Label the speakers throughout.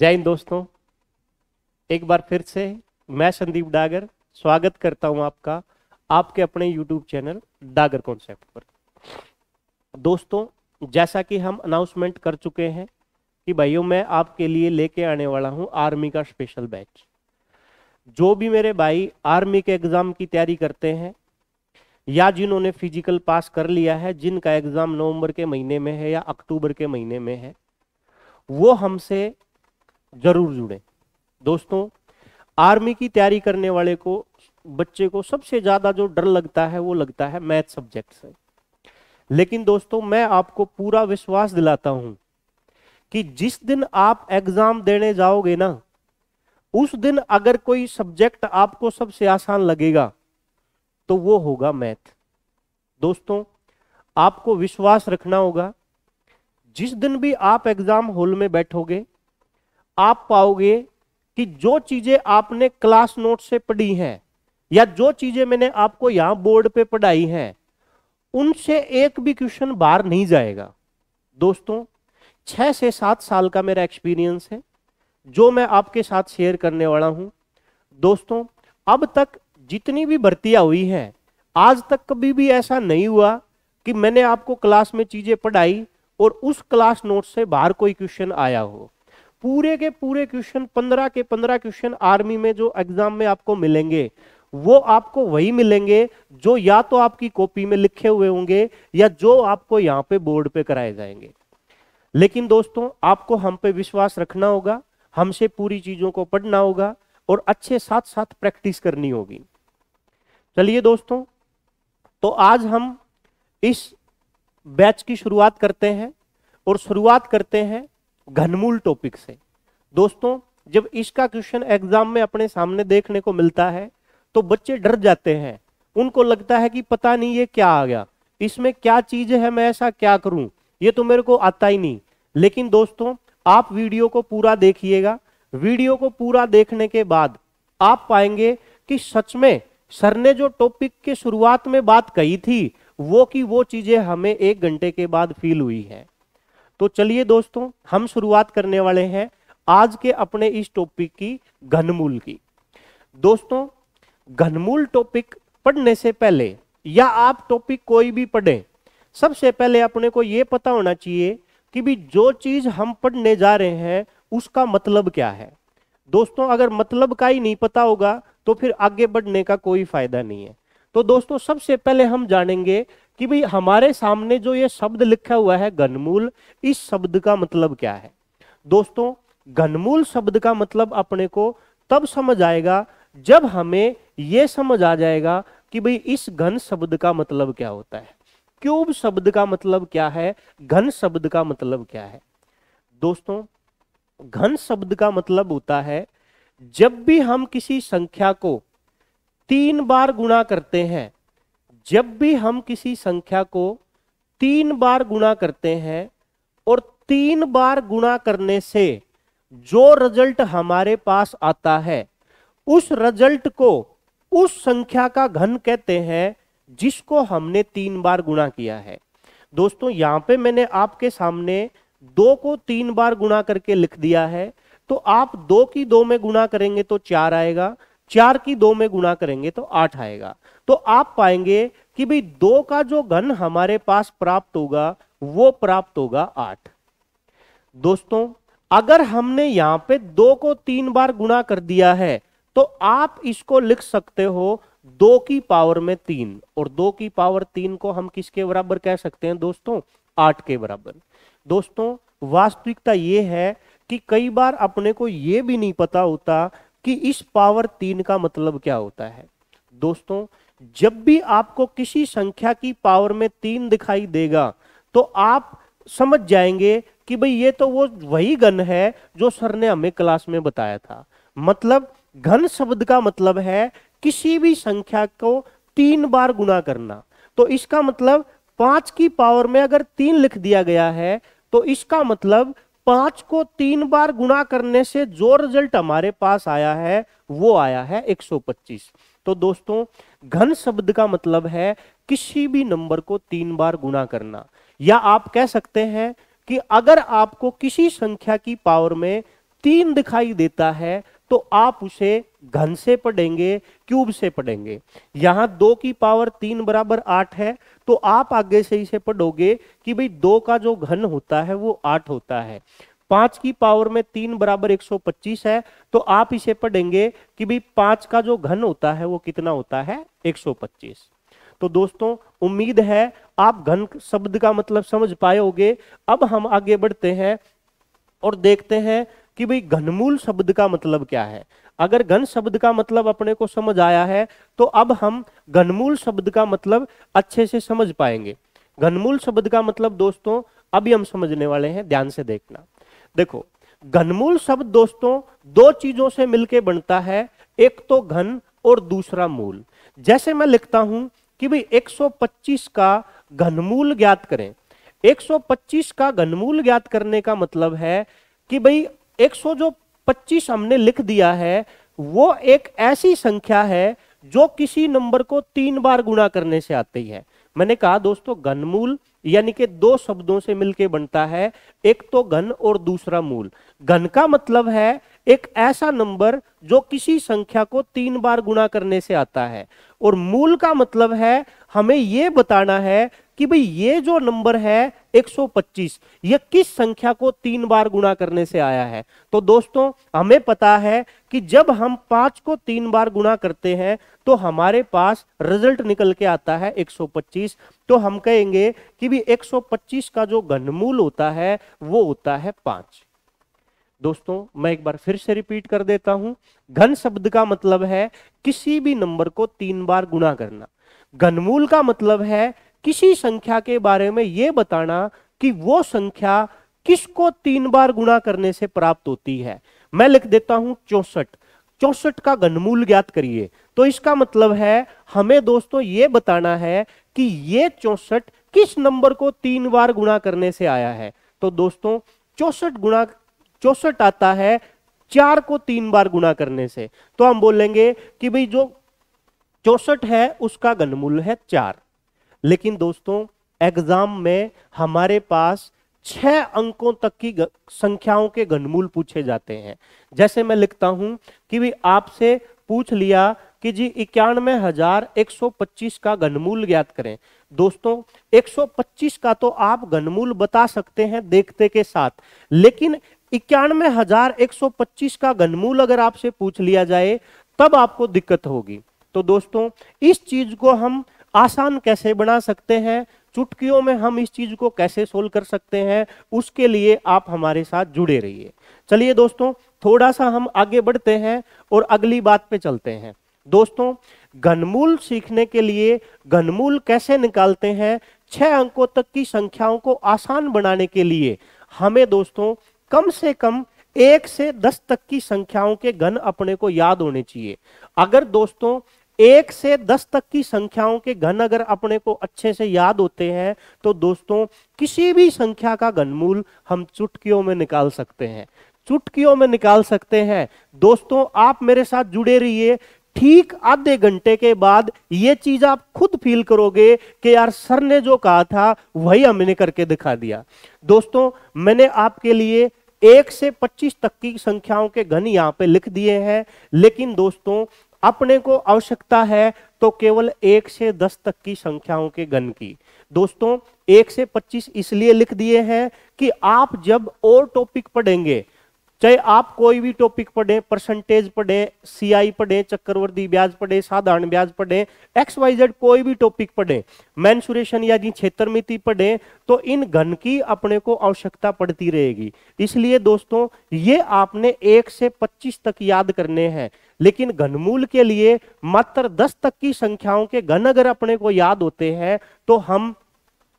Speaker 1: जय हिंद दोस्तों एक बार फिर से मैं संदीप डागर स्वागत करता हूं आपका आपके अपने YouTube चैनल डागर कॉन्सेप्ट पर दोस्तों जैसा कि हम अनाउंसमेंट कर चुके हैं कि भाइयों मैं आपके लिए लेके आने वाला हूं आर्मी का स्पेशल बैच जो भी मेरे भाई आर्मी के एग्ज़ाम की तैयारी करते हैं या जिन्होंने फिजिकल पास कर लिया है जिनका एग्ज़ाम नवंबर के महीने में है या अक्टूबर के महीने में है वो हमसे जरूर जुड़े दोस्तों आर्मी की तैयारी करने वाले को बच्चे को सबसे ज्यादा जो डर लगता है वो लगता है मैथ सब्जेक्ट से लेकिन दोस्तों मैं आपको पूरा विश्वास दिलाता हूं कि जिस दिन आप एग्जाम देने जाओगे ना उस दिन अगर कोई सब्जेक्ट आपको सबसे आसान लगेगा तो वो होगा मैथ दोस्तों आपको विश्वास रखना होगा जिस दिन भी आप एग्जाम हॉल में बैठोगे आप पाओगे कि जो चीजें आपने क्लास नोट से पढ़ी हैं या जो चीजें मैंने आपको यहां बोर्ड पे पढ़ाई हैं उनसे एक भी क्वेश्चन बाहर नहीं जाएगा दोस्तों छह से सात साल का मेरा एक्सपीरियंस है जो मैं आपके साथ शेयर करने वाला हूं दोस्तों अब तक जितनी भी भर्तियां हुई हैं आज तक कभी भी ऐसा नहीं हुआ कि मैंने आपको क्लास में चीजें पढ़ाई और उस क्लास नोट से बाहर कोई क्वेश्चन आया हो पूरे के पूरे क्वेश्चन पंद्रह के पंद्रह क्वेश्चन आर्मी में जो एग्जाम में आपको मिलेंगे वो आपको वही मिलेंगे जो या तो आपकी कॉपी में लिखे हुए होंगे या जो आपको यहाँ पे बोर्ड पे कराए जाएंगे लेकिन दोस्तों आपको हम पे विश्वास रखना होगा हमसे पूरी चीजों को पढ़ना होगा और अच्छे साथ साथ प्रैक्टिस करनी होगी चलिए दोस्तों तो आज हम इस बैच की शुरुआत करते हैं और शुरुआत करते हैं घनमूल टॉपिक से दोस्तों जब इसका क्वेश्चन एग्जाम में अपने सामने देखने को मिलता है तो बच्चे डर जाते हैं उनको लगता है कि पता नहीं ये क्या आ गया इसमें क्या चीज है मैं ऐसा क्या करूं ये तो मेरे को आता ही नहीं लेकिन दोस्तों आप वीडियो को पूरा देखिएगा वीडियो को पूरा देखने के बाद आप पाएंगे कि सच में सर ने जो टॉपिक के शुरुआत में बात कही थी वो की वो चीजें हमें एक घंटे के बाद फील हुई है तो चलिए दोस्तों हम शुरुआत करने वाले हैं आज के अपने इस टॉपिक की घनमूल की दोस्तों घनमूल टॉपिक पढ़ने से पहले या आप टॉपिक कोई भी पढ़ें सबसे पहले अपने को यह पता होना चाहिए कि भी जो चीज हम पढ़ने जा रहे हैं उसका मतलब क्या है दोस्तों अगर मतलब का ही नहीं पता होगा तो फिर आगे बढ़ने का कोई फायदा नहीं है तो दोस्तों सबसे पहले हम जानेंगे कि भाई हमारे सामने जो ये शब्द लिखा हुआ है घनमूल इस शब्द का मतलब क्या है दोस्तों घनमूल शब्द का मतलब अपने को तब समझ आएगा जब हमें यह समझ आ जाएगा कि भाई इस घन शब्द का मतलब क्या होता है क्यूब शब्द का मतलब क्या है घन शब्द का मतलब क्या है दोस्तों घन शब्द का मतलब होता है जब भी हम किसी संख्या को तीन बार गुणा करते हैं जब भी हम किसी संख्या को तीन बार गुणा करते हैं और तीन बार गुणा करने से जो रिजल्ट हमारे पास आता है उस रिजल्ट को उस संख्या का घन कहते हैं जिसको हमने तीन बार गुणा किया है दोस्तों यहां पे मैंने आपके सामने दो को तीन बार गुणा करके लिख दिया है तो आप दो की दो में गुणा करेंगे तो चार आएगा चार की दो में गुणा करेंगे तो आठ आएगा तो आप पाएंगे कि भाई दो का जो घन हमारे पास प्राप्त होगा वो प्राप्त होगा आठ दोस्तों अगर हमने यहां पे दो को तीन बार गुणा कर दिया है तो आप इसको लिख सकते हो दो की पावर में तीन और दो की पावर तीन को हम किसके बराबर कह सकते हैं दोस्तों आठ के बराबर दोस्तों वास्तविकता ये है कि कई बार अपने को ये भी नहीं पता होता कि इस पावर तीन का मतलब क्या होता है दोस्तों जब भी आपको किसी संख्या की पावर में तीन दिखाई देगा तो आप समझ जाएंगे कि भाई ये तो वो वही घन है जो सर ने हमें क्लास में बताया था मतलब घन शब्द का मतलब है किसी भी संख्या को तीन बार गुना करना तो इसका मतलब पांच की पावर में अगर तीन लिख दिया गया है तो इसका मतलब पांच को तीन बार गुना करने से जो रिजल्ट हमारे पास आया है वो आया है 125 तो दोस्तों घन शब्द का मतलब है किसी भी नंबर को तीन बार गुणा करना या आप कह सकते हैं कि अगर आपको किसी संख्या की पावर में तीन दिखाई देता है तो आप उसे घन से पढ़ेंगे क्यूब से पढ़ेंगे यहां दो की पावर तीन बराबर आठ है तो आप आगे से इसे पढ़ोगे कि भाई दो का जो घन होता है वो आठ होता है पांच की पावर में तीन बराबर 125 है तो आप इसे पढ़ेंगे कि भाई पांच का जो घन होता है वो कितना होता है 125 तो दोस्तों उम्मीद है आप घन शब्द का मतलब समझ पाए होंगे अब हम आगे बढ़ते हैं और देखते हैं कि भाई घनमूल शब्द का मतलब क्या है अगर घन शब्द का मतलब अपने को समझ आया है तो अब हम घनमूल शब्द का मतलब अच्छे से समझ पाएंगे घनमूल शब्द का मतलब दोस्तों अभी हम समझने वाले हैं ध्यान से देखना देखो घनमूल शब्द दोस्तों दो चीजों से मिलके बनता है एक तो घन और दूसरा मूल जैसे मैं लिखता हूं कि भाई 125 का घनमूल ज्ञात करें 125 का घनमूल ज्ञात करने का मतलब है कि भाई 100 जो 25 हमने लिख दिया है वो एक ऐसी संख्या है जो किसी नंबर को तीन बार गुणा करने से आती है मैंने कहा दोस्तों घनमूल यानी कि दो शब्दों से मिलके बनता है एक तो घन और दूसरा मूल घन का मतलब है एक ऐसा नंबर जो किसी संख्या को तीन बार गुणा करने से आता है और मूल का मतलब है हमें यह बताना है कि भाई ये जो नंबर है 125 यह किस संख्या को तीन बार गुणा करने से आया है तो दोस्तों हमें पता है कि जब हम पांच को तीन बार गुणा करते हैं तो हमारे पास रिजल्ट निकल के आता है 125 तो हम कहेंगे कि भी 125 का जो घनमूल होता है वो होता है पांच दोस्तों मैं एक बार फिर से रिपीट कर देता हूं घन शब्द का मतलब है किसी भी नंबर को तीन बार गुणा करना घनमूल का मतलब है किसी संख्या के बारे में यह बताना कि वो संख्या किसको तीन बार गुणा करने से प्राप्त होती है मैं लिख देता हूं चौसठ चौसठ का घनमूल ज्ञात करिए तो इसका मतलब है हमें दोस्तों ये बताना है कि ये चौसठ किस नंबर को तीन बार गुणा करने से आया है तो दोस्तों चौसठ गुणा चौसठ आता है चार को तीन बार गुणा करने से तो हम बोलेंगे कि भाई जो चौसठ है उसका घनमूल है चार लेकिन दोस्तों एग्जाम में हमारे पास छह अंकों तक की संख्याओं के घनमूल पूछे जाते हैं जैसे मैं लिखता हूं कि भी आपसे पूछ लिया कि जी इक्यानवे हजार एक सौ पच्चीस का घनमूल ज्ञात करें दोस्तों 125 का तो आप घनमूल बता सकते हैं देखते के साथ लेकिन इक्यानवे हजार एक सौ पच्चीस का घनमूल अगर आपसे पूछ लिया जाए तब आपको दिक्कत होगी तो दोस्तों इस चीज को हम आसान कैसे बना सकते हैं चुटकियों में हम इस चीज को कैसे सोल्व कर सकते हैं उसके लिए आप हमारे साथ जुड़े रहिए चलिए दोस्तों थोड़ा सा हम आगे बढ़ते हैं और अगली बात पे चलते हैं दोस्तों घनमूल सीखने के लिए घनमूल कैसे निकालते हैं छह अंकों तक की संख्याओं को आसान बनाने के लिए हमें दोस्तों कम से कम एक से दस तक की संख्याओं के घन अपने को याद होने चाहिए अगर दोस्तों एक से दस तक की संख्याओं के घन अगर अपने को अच्छे से याद होते हैं तो दोस्तों किसी भी संख्या का घनमूल हम चुटकियों में निकाल सकते हैं चुटकियों में निकाल सकते हैं दोस्तों आप मेरे साथ जुड़े रहिए ठीक आधे घंटे के बाद ये चीज आप खुद फील करोगे कि यार सर ने जो कहा था वही हमने करके दिखा दिया दोस्तों मैंने आपके लिए एक से पच्चीस तक की संख्याओं के घन यहां पे लिख दिए हैं लेकिन दोस्तों अपने को आवश्यकता है तो केवल एक से दस तक की संख्याओं के गण की दोस्तों एक से पच्चीस इसलिए लिख दिए हैं कि आप जब और टॉपिक पढ़ेंगे चाहे आप कोई भी टॉपिक पढ़े परसेंटेज पढ़े सीआई पढ़े चक्रवर्ती ब्याज पढ़े साधारण ब्याज पढ़े एक्स वाई जेड कोई भी टॉपिक पढ़े मैंसुरेशन या जी क्षेत्र मिति पढ़े तो इन घन की अपने को आवश्यकता पड़ती रहेगी इसलिए दोस्तों ये आपने एक से पच्चीस तक याद करने हैं लेकिन घनमूल के लिए मात्र दस तक की संख्याओं के घन अगर अपने को याद होते हैं तो हम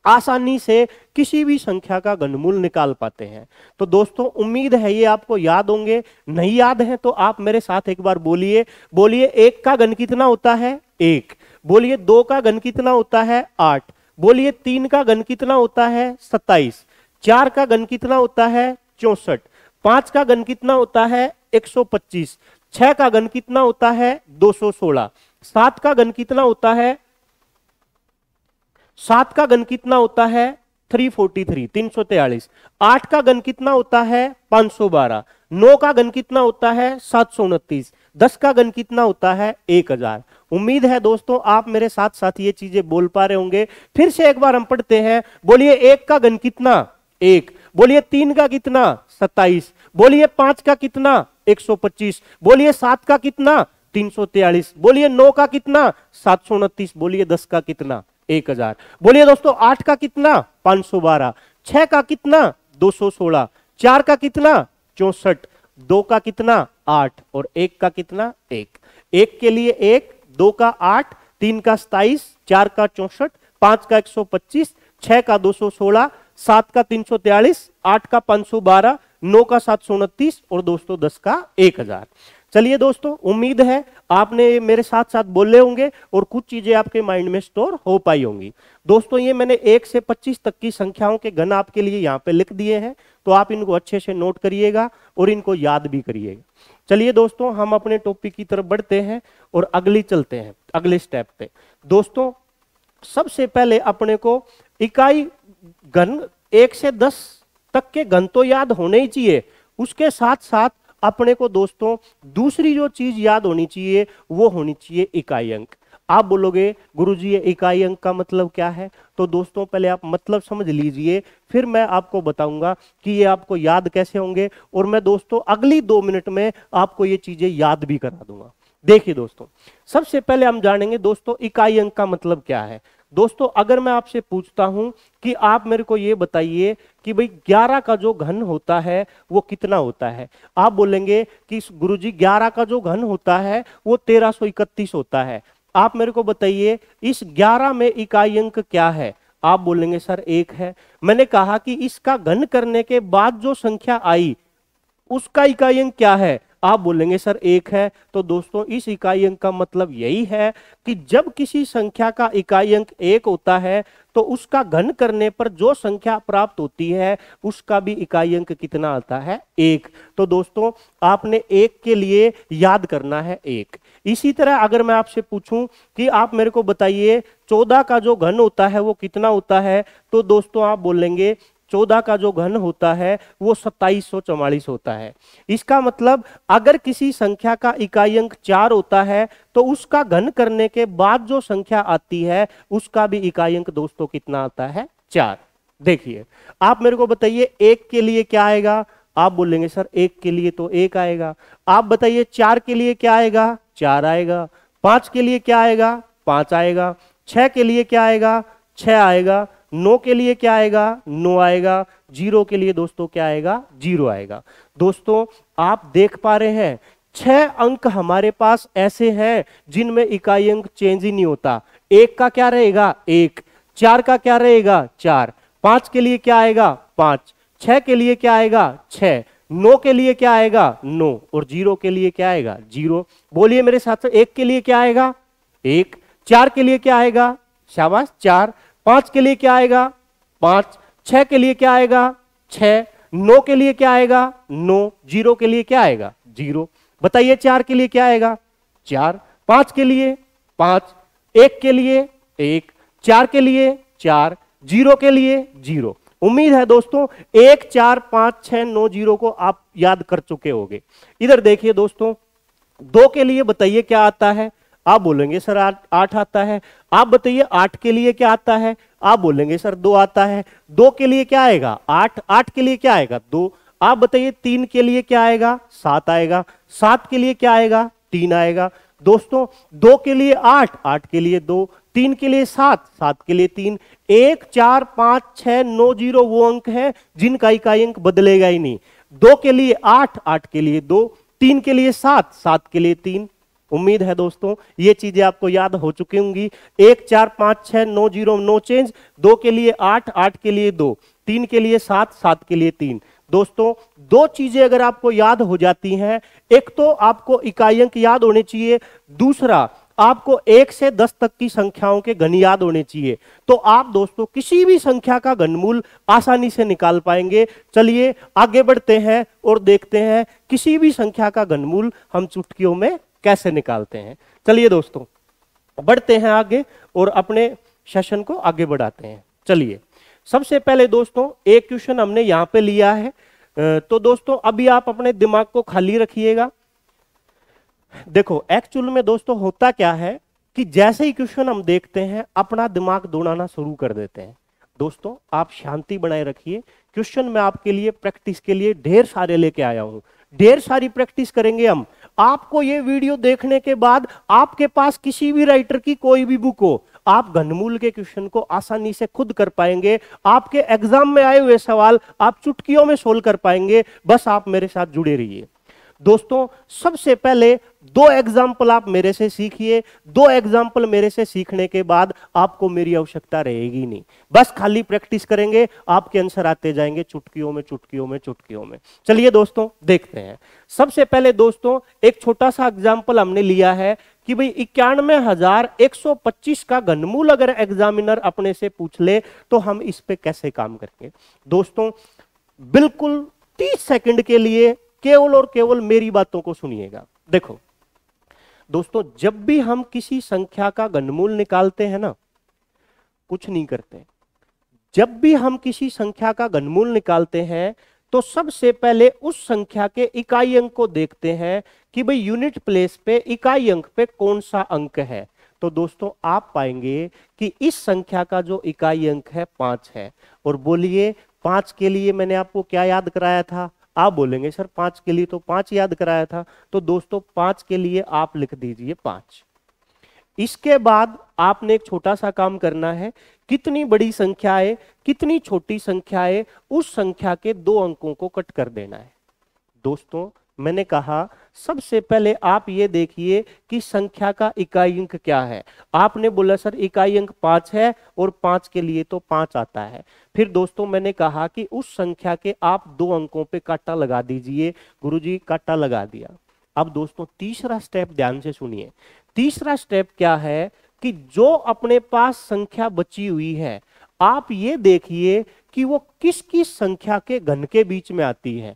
Speaker 1: आसानी से किसी भी संख्या का गणमूल निकाल पाते हैं तो दोस्तों उम्मीद है ये आपको याद होंगे नहीं याद है तो आप मेरे साथ एक बार बोलिए बोलिए एक का गण कितना होता है एक बोलिए दो का गण कितना होता है आठ बोलिए तीन का गण कितना होता है सत्ताईस चार का गण कितना होता है चौसठ पांच का गण कितना होता है पच्चीस छह का गण कितना होता है सोलह सात का गण कितना होता है सात का घन कितना होता है 343 तेयालीस आठ का घन कितना होता है पांच सौ बारह नौ का घन कितना होता है सात सौ उनतीस दस का घन कितना होता है एक हजार उम्मीद है दोस्तों आप मेरे साथ साथ ये चीजें बोल पा रहे होंगे फिर से एक बार हम पढ़ते हैं बोलिए एक का घन कितना एक बोलिए तीन का कितना सत्ताईस बोलिए पांच का कितना एक सौ पच्चीस बोलिए सात का कितना तीन सौ बोलिए नौ का कितना सात सौ उनतीस बोलिए दस का कितना एक हजार बोलिए दोस्तों आठ का कितना पांच सौ बारह छह का कितना दो सौ सोलह चार का कितना चौसठ दो का कितना आठ और एक का कितना एक एक के लिए एक दो का आठ तीन का सताइस चार का चौसठ पांच का एक सौ पच्चीस छह का दो सौ सोलह सात का तीन सौ तेलिस आठ का पांच सौ बारह नौ का सात सौ उनतीस और दोस्तों दस का एक हजार चलिए दोस्तों उम्मीद है आपने मेरे साथ साथ बोले होंगे और कुछ चीजें आपके माइंड में स्टोर हो पाई होंगी दोस्तों ये मैंने एक से पच्चीस तक की संख्याओं के गण आपके लिए यहाँ पे लिख दिए हैं तो आप इनको अच्छे से नोट करिएगा और इनको याद भी करिएगा चलिए दोस्तों हम अपने टॉपिक की तरफ बढ़ते हैं और अगली चलते हैं अगले स्टेप पे दोस्तों सबसे पहले अपने को इकाई घन एक से दस तक के घन तो याद होने ही चाहिए उसके साथ साथ अपने को दोस्तों दूसरी जो चीज याद होनी चाहिए वो होनी चाहिए इकाई अंक आप बोलोगे गुरु जी इकाई अंक का मतलब क्या है तो दोस्तों पहले आप मतलब समझ लीजिए फिर मैं आपको बताऊंगा कि ये आपको याद कैसे होंगे और मैं दोस्तों अगली दो मिनट में आपको ये चीजें याद भी करा दूंगा देखिए दोस्तों सबसे पहले हम जानेंगे दोस्तों इकाई अंक का मतलब क्या है दोस्तों अगर मैं आपसे पूछता हूं कि आप मेरे को ये बताइए कि भाई 11 का जो घन होता है वो कितना होता है आप बोलेंगे कि गुरुजी 11 का जो घन होता है वो 1331 होता है आप मेरे को बताइए इस 11 में इकाई अंक क्या है आप बोलेंगे सर एक है मैंने कहा कि इसका घन करने के बाद जो संख्या आई उसका इकाई अंक क्या है आप बोलेंगे सर एक है तो दोस्तों इस इकाई अंक का मतलब यही है कि जब किसी संख्या का इकाई अंक एक होता है तो उसका घन करने पर जो संख्या प्राप्त होती है उसका भी इकाई अंक कितना आता है एक तो दोस्तों आपने एक के लिए याद करना है एक इसी तरह अगर मैं आपसे पूछूं कि आप मेरे को बताइए चौदह का जो घन होता है वो कितना होता है तो दोस्तों आप बोलेंगे चौदह का जो घन होता है वो सत्ताईस होता है इसका मतलब अगर किसी संख्या का इकाई अंक चार होता है तो उसका घन करने के बाद जो संख्या आती है उसका भी इकाई अंक दोस्तों कितना आता है चार देखिए आप मेरे को बताइए एक के लिए क्या आएगा आप बोलेंगे सर एक के लिए तो एक आएगा आप बताइए चार के लिए क्या आएगा चार आएगा पांच के लिए क्या आएगा पांच आएगा छह के लिए क्या आएगा छह आएगा नो के लिए क्या आएगा नो आएगा जीरो के लिए दोस्तों क्या आएगा जीरो आएगा दोस्तों आप देख पा रहे हैं छह अंक हमारे पास ऐसे हैं जिनमें इकाई अंक चेंज ही नहीं होता एक का क्या रहेगा एक चार का क्या रहेगा चार पांच के लिए क्या आएगा पांच छह के लिए क्या आएगा छह नो के लिए क्या आएगा नो और जीरो के लिए क्या आएगा जीरो बोलिए मेरे साथ एक के लिए क्या आएगा एक चार के लिए क्या आएगा शाबाश चार पांच के लिए क्या आएगा पांच छह के लिए क्या आएगा छ नौ के लिए क्या आएगा नौ जीरो के लिए क्या आएगा जीरो बताइए चार के लिए क्या आएगा चार पांच के लिए पांच एक के लिए एक चार के लिए चार जीरो के लिए जीरो उम्मीद है दोस्तों एक चार पांच छह नौ जीरो को आप याद कर चुके होंगे इधर देखिए दोस्तों दो के लिए बताइए क्या आता है आप बोलेंगे सर आठ आता है आप बताइए आठ के लिए क्या आता है आप बोलेंगे सर दो आता है दो के लिए क्या आएगा आठ आठ के लिए क्या आएगा दो आप बताइए तीन के लिए क्या आएगा सात आएगा सात के लिए क्या आएगा तीन आएगा दोस्तों दो के लिए आठ आठ के लिए दो तीन के लिए सात सात के लिए तीन एक चार पांच छह नौ जीरो वो अंक है जिनका इकाई अंक बदलेगा ही नहीं दो के लिए आठ आठ के लिए दो तीन के लिए सात सात के लिए तीन उम्मीद है दोस्तों ये चीजें आपको याद हो चुकी होंगी एक चार पांच छह नौ जीरो नो चेंज दो के लिए आठ आठ के लिए दो तीन के लिए सात सात के लिए तीन दोस्तों दो चीजें अगर आपको याद हो जाती हैं एक तो आपको इकाई अंक याद होनी चाहिए दूसरा आपको एक से दस तक की संख्याओं के घन याद होने चाहिए तो आप दोस्तों किसी भी संख्या का घनमूल आसानी से निकाल पाएंगे चलिए आगे बढ़ते हैं और देखते हैं किसी भी संख्या का घनमूल हम चुटकियों में कैसे निकालते हैं चलिए दोस्तों बढ़ते हैं आगे और अपने सेशन को आगे बढ़ाते हैं चलिए सबसे पहले दोस्तों एक क्वेश्चन हमने यहां पे लिया है तो दोस्तों अभी आप अपने दिमाग को खाली रखिएगा देखो एक्चुअल में दोस्तों होता क्या है कि जैसे ही क्वेश्चन हम देखते हैं अपना दिमाग दौड़ाना शुरू कर देते हैं दोस्तों आप शांति बनाए रखिए क्वेश्चन में आपके लिए प्रैक्टिस के लिए ढेर सारे लेके आया हूं ढेर सारी प्रैक्टिस करेंगे हम आपको ये वीडियो देखने के बाद आपके पास किसी भी राइटर की कोई भी बुक हो आप घनमूल के क्वेश्चन को आसानी से खुद कर पाएंगे आपके एग्जाम में आए हुए सवाल आप चुटकियों में सोल्व कर पाएंगे बस आप मेरे साथ जुड़े रहिए दोस्तों सबसे पहले दो एग्जाम्पल आप मेरे से सीखिए दो एग्जाम्पल मेरे से सीखने के बाद आपको मेरी आवश्यकता रहेगी नहीं बस खाली प्रैक्टिस करेंगे आपके आंसर आते जाएंगे चुटकियों में चुटकियों में चुटकियों में चलिए दोस्तों देखते हैं सबसे पहले दोस्तों एक छोटा सा एग्जाम्पल हमने लिया है कि भाई इक्यानवे हजार एक सौ पच्चीस का घनमूल अगर एग्जामिनर अपने से पूछ ले तो हम इस पर कैसे काम करेंगे दोस्तों बिल्कुल तीस सेकेंड के लिए केवल और केवल मेरी बातों को सुनिएगा देखो दोस्तों जब भी हम किसी संख्या का गणमूल निकालते हैं ना कुछ नहीं करते जब भी हम किसी संख्या का गणमूल निकालते हैं तो सबसे पहले उस संख्या के इकाई अंक को देखते हैं कि भाई यूनिट प्लेस पे इकाई अंक पे कौन सा अंक है तो दोस्तों आप पाएंगे कि इस संख्या का जो इकाई अंक है पांच है और बोलिए पांच के लिए मैंने आपको क्या याद कराया था आप बोलेंगे सर पांच के लिए तो पांच याद कराया था तो दोस्तों पांच के लिए आप लिख दीजिए पांच इसके बाद आपने एक छोटा सा काम करना है कितनी बड़ी संख्या है कितनी छोटी संख्या है उस संख्या के दो अंकों को कट कर देना है दोस्तों मैंने कहा सबसे पहले आप ये देखिए कि संख्या का इकाई अंक क्या है आपने बोला सर इकाई अंक पांच है और पांच के लिए तो पांच आता है फिर दोस्तों मैंने कहा कि उस संख्या के आप दो अंकों पे काटा लगा दीजिए गुरुजी काटा लगा दिया अब दोस्तों तीसरा स्टेप ध्यान से सुनिए तीसरा स्टेप क्या है कि जो अपने पास संख्या बची हुई है आप ये देखिए कि वो किस किस संख्या के घन के बीच में आती है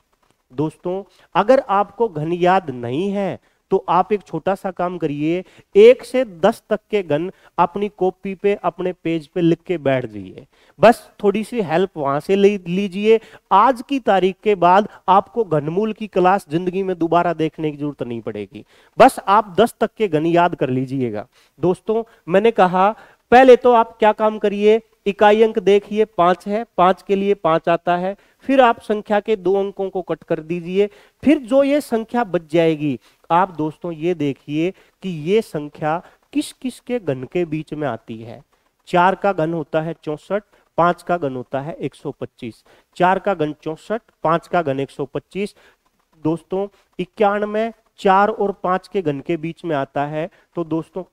Speaker 1: दोस्तों अगर आपको घन याद नहीं है तो आप एक छोटा सा काम करिए एक से दस तक के गन अपनी कॉपी पे अपने पेज पे लिख के बैठ जाइए बस थोड़ी सी हेल्प वहां से ले लीजिए आज की तारीख के बाद आपको घनमूल की क्लास जिंदगी में दोबारा देखने की जरूरत नहीं पड़ेगी बस आप दस तक के गन याद कर लीजिएगा दोस्तों मैंने कहा पहले तो आप क्या काम करिए इकाई अंक देखिए पांच है पांच के लिए पांच आता है फिर आप संख्या के दो अंकों को कट कर दीजिए फिर जो ये संख्या बच जाएगी आप दोस्तों ये देखिए कि ये संख्या किस किस के घन के बीच में आती है चार का घन होता है चौसठ पांच का घन होता है 125 चार का घन चौसठ पांच का घन 125 दोस्तों इक्यानवे चार और पांच के घन के बीच में आता है तो दोस्तों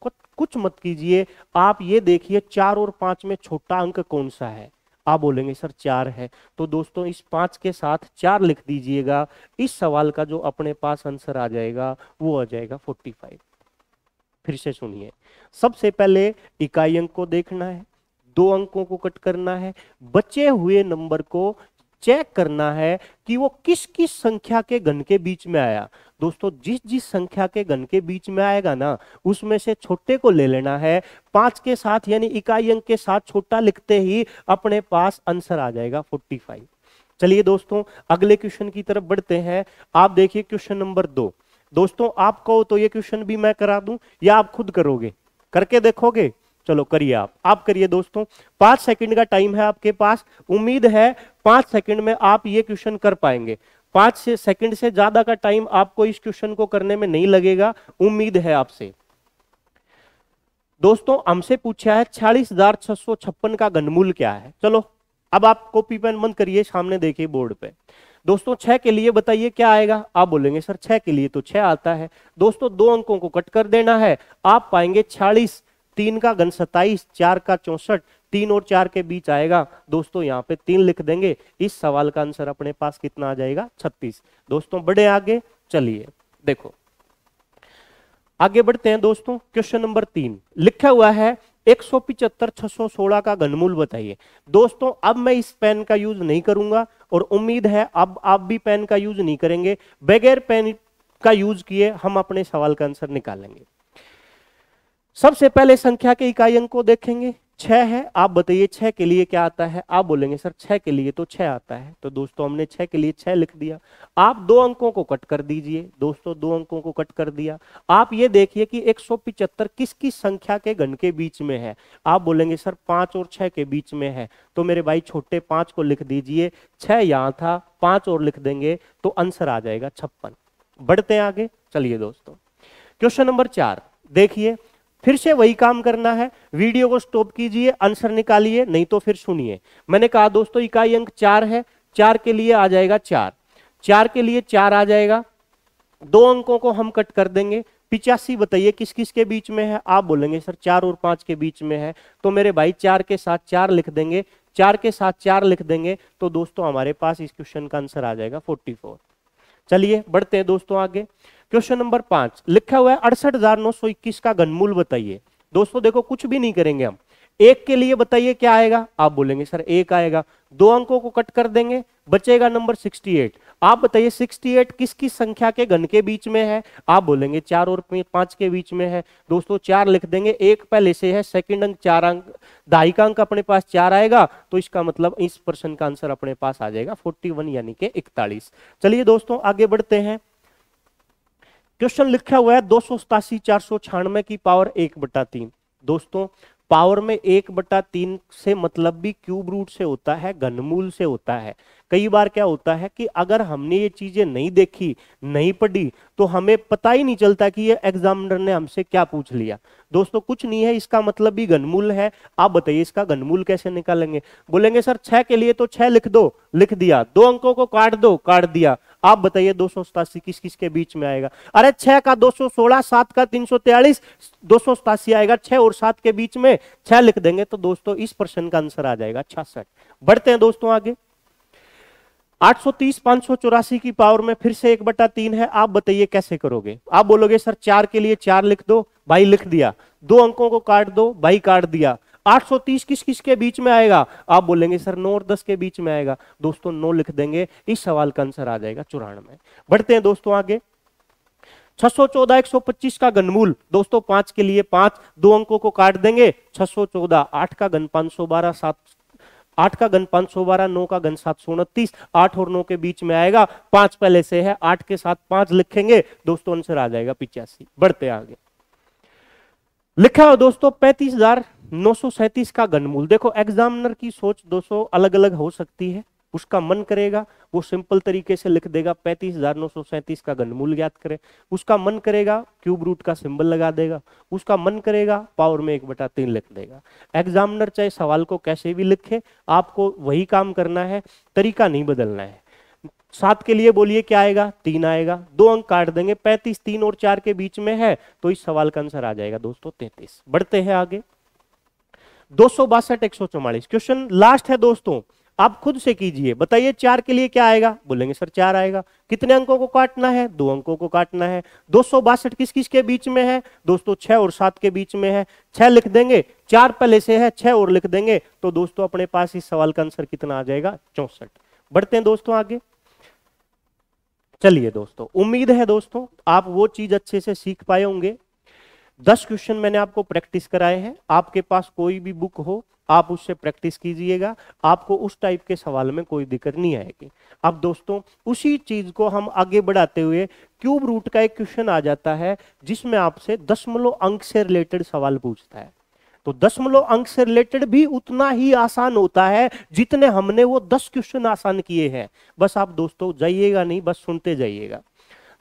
Speaker 1: कुछ मत कीजिए आप ये देखिए चार और पांच में छोटा अंक कौन सा है आप बोलेंगे सर चार है तो दोस्तों इस पांच के साथ चार लिख दीजिएगा इस सवाल का जो अपने पास आंसर आ जाएगा वो आ जाएगा फोर्टी फाइव फिर से सुनिए सबसे पहले इकाई अंक को देखना है दो अंकों को कट करना है बचे हुए नंबर को चेक करना है कि वो किस किस संख्या के घन के बीच में आया दोस्तों जिस जिस संख्या के गण के बीच में आएगा ना उसमें से छोटे को ले लेना है पांच के साथ यानी इकाई अंक के साथ छोटा लिखते ही अपने पास आंसर आ जाएगा फोर्टी फाइव चलिए दोस्तों अगले क्वेश्चन की तरफ बढ़ते हैं आप देखिए क्वेश्चन नंबर दो दोस्तों आप कहो तो ये क्वेश्चन भी मैं करा दूं या आप खुद करोगे करके देखोगे चलो करिए आप आप करिए दोस्तों पांच सेकंड का टाइम है आपके पास उम्मीद है पांच सेकंड में आप ये क्वेश्चन कर पाएंगे पांच से सेकंड से ज्यादा का टाइम आपको इस क्वेश्चन को करने में नहीं लगेगा उम्मीद है आपसे दोस्तों हमसे पूछा है छियालीस हजार छह सौ छप्पन का घनमूल क्या है चलो अब आप कॉपी पेन बंद करिए सामने देखिए बोर्ड पे दोस्तों छह के लिए बताइए क्या आएगा आप बोलेंगे सर छह के लिए तो छह आता है दोस्तों दो अंकों को कट कर देना है आप पाएंगे छियालीस तीन का घन सत्ताईस चार का चौसठ तीन और चार के बीच आएगा दोस्तों यहाँ पे तीन लिख देंगे इस सवाल का आंसर अपने पास कितना आ जाएगा छत्तीस दोस्तों बड़े आगे चलिए देखो आगे बढ़ते हैं दोस्तों क्वेश्चन नंबर तीन लिखा हुआ है एक सौ पिचहत्तर छह सौ सोलह का घनमूल बताइए दोस्तों अब मैं इस पेन का यूज नहीं करूंगा और उम्मीद है अब आप भी पेन का यूज नहीं करेंगे बगैर पेन का यूज किए हम अपने सवाल का आंसर निकालेंगे सबसे पहले संख्या के इकाई अंक को देखेंगे छह है आप बताइए छह के लिए क्या आता है आप बोलेंगे सर छह के लिए तो छह आता है तो दोस्तों हमने छह के लिए छह लिख दिया आप दो अंकों को कट कर दीजिए दोस्तों दो अंकों को कट कर दिया आप ये देखिए कि एक सौ पिचहत्तर किस किस संख्या के गण के बीच में है आप बोलेंगे सर पांच और छह के बीच में है तो मेरे भाई छोटे पांच को लिख दीजिए छह यहां था पांच और लिख देंगे तो आंसर आ जाएगा छप्पन बढ़ते आगे चलिए दोस्तों क्वेश्चन नंबर चार देखिए फिर से वही काम करना है वीडियो को स्टॉप कीजिए आंसर निकालिए नहीं तो फिर सुनिए मैंने कहा दोस्तों इकाई अंक चार है चार के लिए आ जाएगा चार चार के लिए चार आ जाएगा दो अंकों को हम कट कर देंगे पिचासी बताइए किस किस के बीच में है आप बोलेंगे सर चार और पांच के बीच में है तो मेरे भाई चार के साथ चार लिख देंगे चार के साथ चार लिख देंगे तो दोस्तों हमारे पास इस क्वेश्चन का आंसर आ जाएगा फोर्टी फोर चलिए बढ़ते हैं दोस्तों आगे क्वेश्चन नंबर पांच लिखा हुआ है अड़सठ हजार नौ सौ इक्कीस का घनमूल बताइए दोस्तों देखो कुछ भी नहीं करेंगे हम एक के लिए बताइए क्या आएगा आप बोलेंगे सर एक आएगा दो अंकों को कट कर देंगे बचेगा नंबर 68 आप बताइए 68 किस किस संख्या के घन के बीच में है आप बोलेंगे चार और पांच के बीच में है दोस्तों चार लिख देंगे एक पहले से है सेकंड अंक चार अंक दाई का अंक अपने पास चार आएगा तो इसका मतलब इस प्रश्न का आंसर अपने पास आ जाएगा 41 यानी के 41 चलिए दोस्तों आगे बढ़ते हैं क्वेश्चन लिखा हुआ है दो सौ सतासी चार सौ छियानवे की पावर एक बटा तीन दोस्तों पावर में एक बटा तीन से मतलब भी क्यूब रूट से होता है घनमूल से होता है कई बार क्या होता है कि अगर हमने ये चीजें नहीं देखी नहीं पढ़ी तो हमें पता ही नहीं चलता कि ये एग्जामिनर ने हमसे क्या पूछ लिया दोस्तों कुछ नहीं है इसका मतलब भी घनमूल है आप बताइए इसका घनमूल कैसे निकालेंगे बोलेंगे सर छह के लिए तो छह लिख दो लिख दिया दो अंकों को काट दो काट दिया आप बताइए दो सौ किस किस के बीच में आएगा अरे छह का दो सौ सोलह सात का तीन सौ तेलिस दो सौ आएगा छह और सात के बीच में छह लिख देंगे तो दोस्तों इस प्रश्न का आंसर आ जाएगा छियासठ बढ़ते हैं दोस्तों आगे 830 चौरासी की पावर में फिर से एक बटा तीन है आप बताइए कैसे करोगे आप बोलोगे सर चार के लिए चार लिख दो भाई लिख दिया दो अंकों को काट दो भाई काट दिया 830 किस किस के बीच में आएगा आप बोलेंगे सर नौ और दस के बीच में आएगा दोस्तों नौ लिख देंगे इस सवाल का आंसर आ जाएगा चौरानवे बढ़ते हैं दोस्तों आगे 614 125 का घनमूल दोस्तों पांच के लिए पांच दो अंकों को काट देंगे 614 आठ का घन बारह सात आठ का घन पांच सौ बारह नौ का घन सात सौ उनतीस आठ और नौ के बीच में आएगा पांच पहले से है आठ के साथ पांच लिखेंगे दोस्तों आंसर आ जाएगा पिचासी बढ़ते आगे लिखा हो दोस्तों पैंतीस हजार नौ का घनमूल देखो एग्जामिनर की सोच 200 अलग अलग हो सकती है उसका मन करेगा वो सिंपल तरीके से लिख देगा पैंतीस हजार नौ सौ सैंतीस का घनमूल ज्ञात करे उसका मन करेगा क्यूब रूट का सिंबल लगा देगा उसका मन करेगा पावर में एक बटा तीन लिख देगा एग्जामिनर चाहे सवाल को कैसे भी लिखे आपको वही काम करना है तरीका नहीं बदलना है सात के लिए बोलिए क्या आएगा तीन आएगा दो अंक काट देंगे पैंतीस तीन और चार के बीच में है तो इस सवाल का आंसर आ जाएगा दोस्तों तैतीस बढ़ते हैं आगे दो सौ बासठ एक सौ चौवालीस क्वेश्चन लास्ट है दोस्तों आप खुद से कीजिए बताइए चार के लिए क्या आएगा बोलेंगे सर चार आएगा कितने अंकों को काटना है दो अंकों को काटना है दो सौ बासठ किस किस के बीच में है दोस्तों छह और सात के बीच में है छह लिख देंगे चार पहले से है छह और लिख देंगे तो दोस्तों अपने पास इस सवाल का आंसर कितना आ जाएगा चौसठ बढ़ते हैं दोस्तों आगे चलिए दोस्तों उम्मीद है दोस्तों आप वो चीज अच्छे से सीख पाए होंगे दस क्वेश्चन मैंने आपको प्रैक्टिस कराए हैं आपके पास कोई भी बुक हो आप उससे प्रैक्टिस कीजिएगा आपको उस टाइप के सवाल में कोई दिक्कत नहीं आएगी अब दोस्तों उसी चीज को हम आगे बढ़ाते हुए क्यूब रूट का एक क्वेश्चन आ जाता है जिसमें आपसे दसमलो अंक से रिलेटेड सवाल पूछता है तो दसमलो अंक से रिलेटेड भी उतना ही आसान होता है जितने हमने वो दस क्वेश्चन आसान किए हैं बस आप दोस्तों जाइएगा नहीं बस सुनते जाइएगा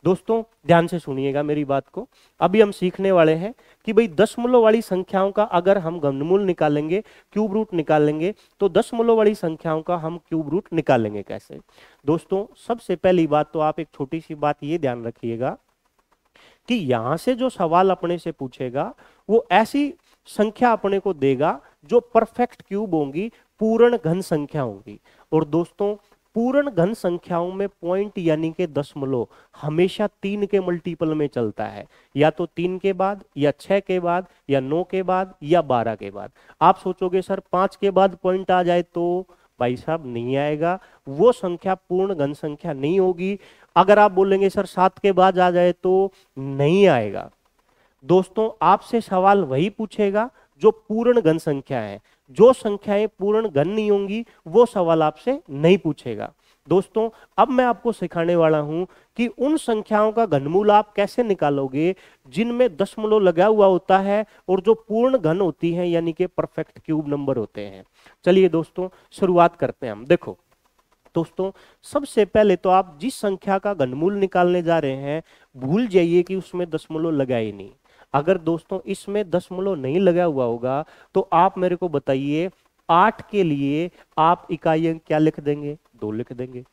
Speaker 1: दोस्तों ध्यान से सुनिएगा मेरी बात को अभी हम सीखने वाले हैं कि भाई दशमलव वाली संख्याओं का अगर हम घनमूल निकालेंगे क्यूब रूट निकालेंगे तो दशमलव वाली संख्याओं का हम क्यूब रूट निकालेंगे कैसे दोस्तों सबसे पहली बात तो आप एक छोटी सी बात ये ध्यान रखिएगा कि यहां से जो सवाल अपने से पूछेगा वो ऐसी संख्या अपने को देगा जो परफेक्ट क्यूब होंगी पूर्ण घन संख्या होगी और दोस्तों पूर्ण घन संख्याओं में पॉइंट यानी के दशमलव हमेशा तीन के मल्टीपल में चलता है या तो तीन के बाद या छह के बाद या नौ के बाद या बारह के बाद आप सोचोगे सर पांच के बाद पॉइंट आ जाए तो भाई साहब नहीं आएगा वो संख्या पूर्ण घन संख्या नहीं होगी अगर आप बोलेंगे सर सात के बाद आ जाए तो नहीं आएगा दोस्तों आपसे सवाल वही पूछेगा जो पूर्ण घन संख्या है जो संख्याएं पूर्ण नहीं होंगी वो सवाल आपसे नहीं पूछेगा दोस्तों अब मैं आपको सिखाने वाला हूं कि उन संख्याओं का घनमूल आप कैसे निकालोगे जिनमें दशमलव लगा हुआ होता है और जो पूर्ण घन होती है यानी कि परफेक्ट क्यूब नंबर होते हैं चलिए दोस्तों शुरुआत करते हैं हम देखो दोस्तों सबसे पहले तो आप जिस संख्या का घनमूल निकालने जा रहे हैं भूल जाइए कि उसमें दशमलव लगा ही नहीं अगर दोस्तों इसमें दशमलव नहीं लगा हुआ होगा तो आप मेरे को बताइए आठ के लिए आप इकाइयां क्या लिख देंगे दो लिख देंगे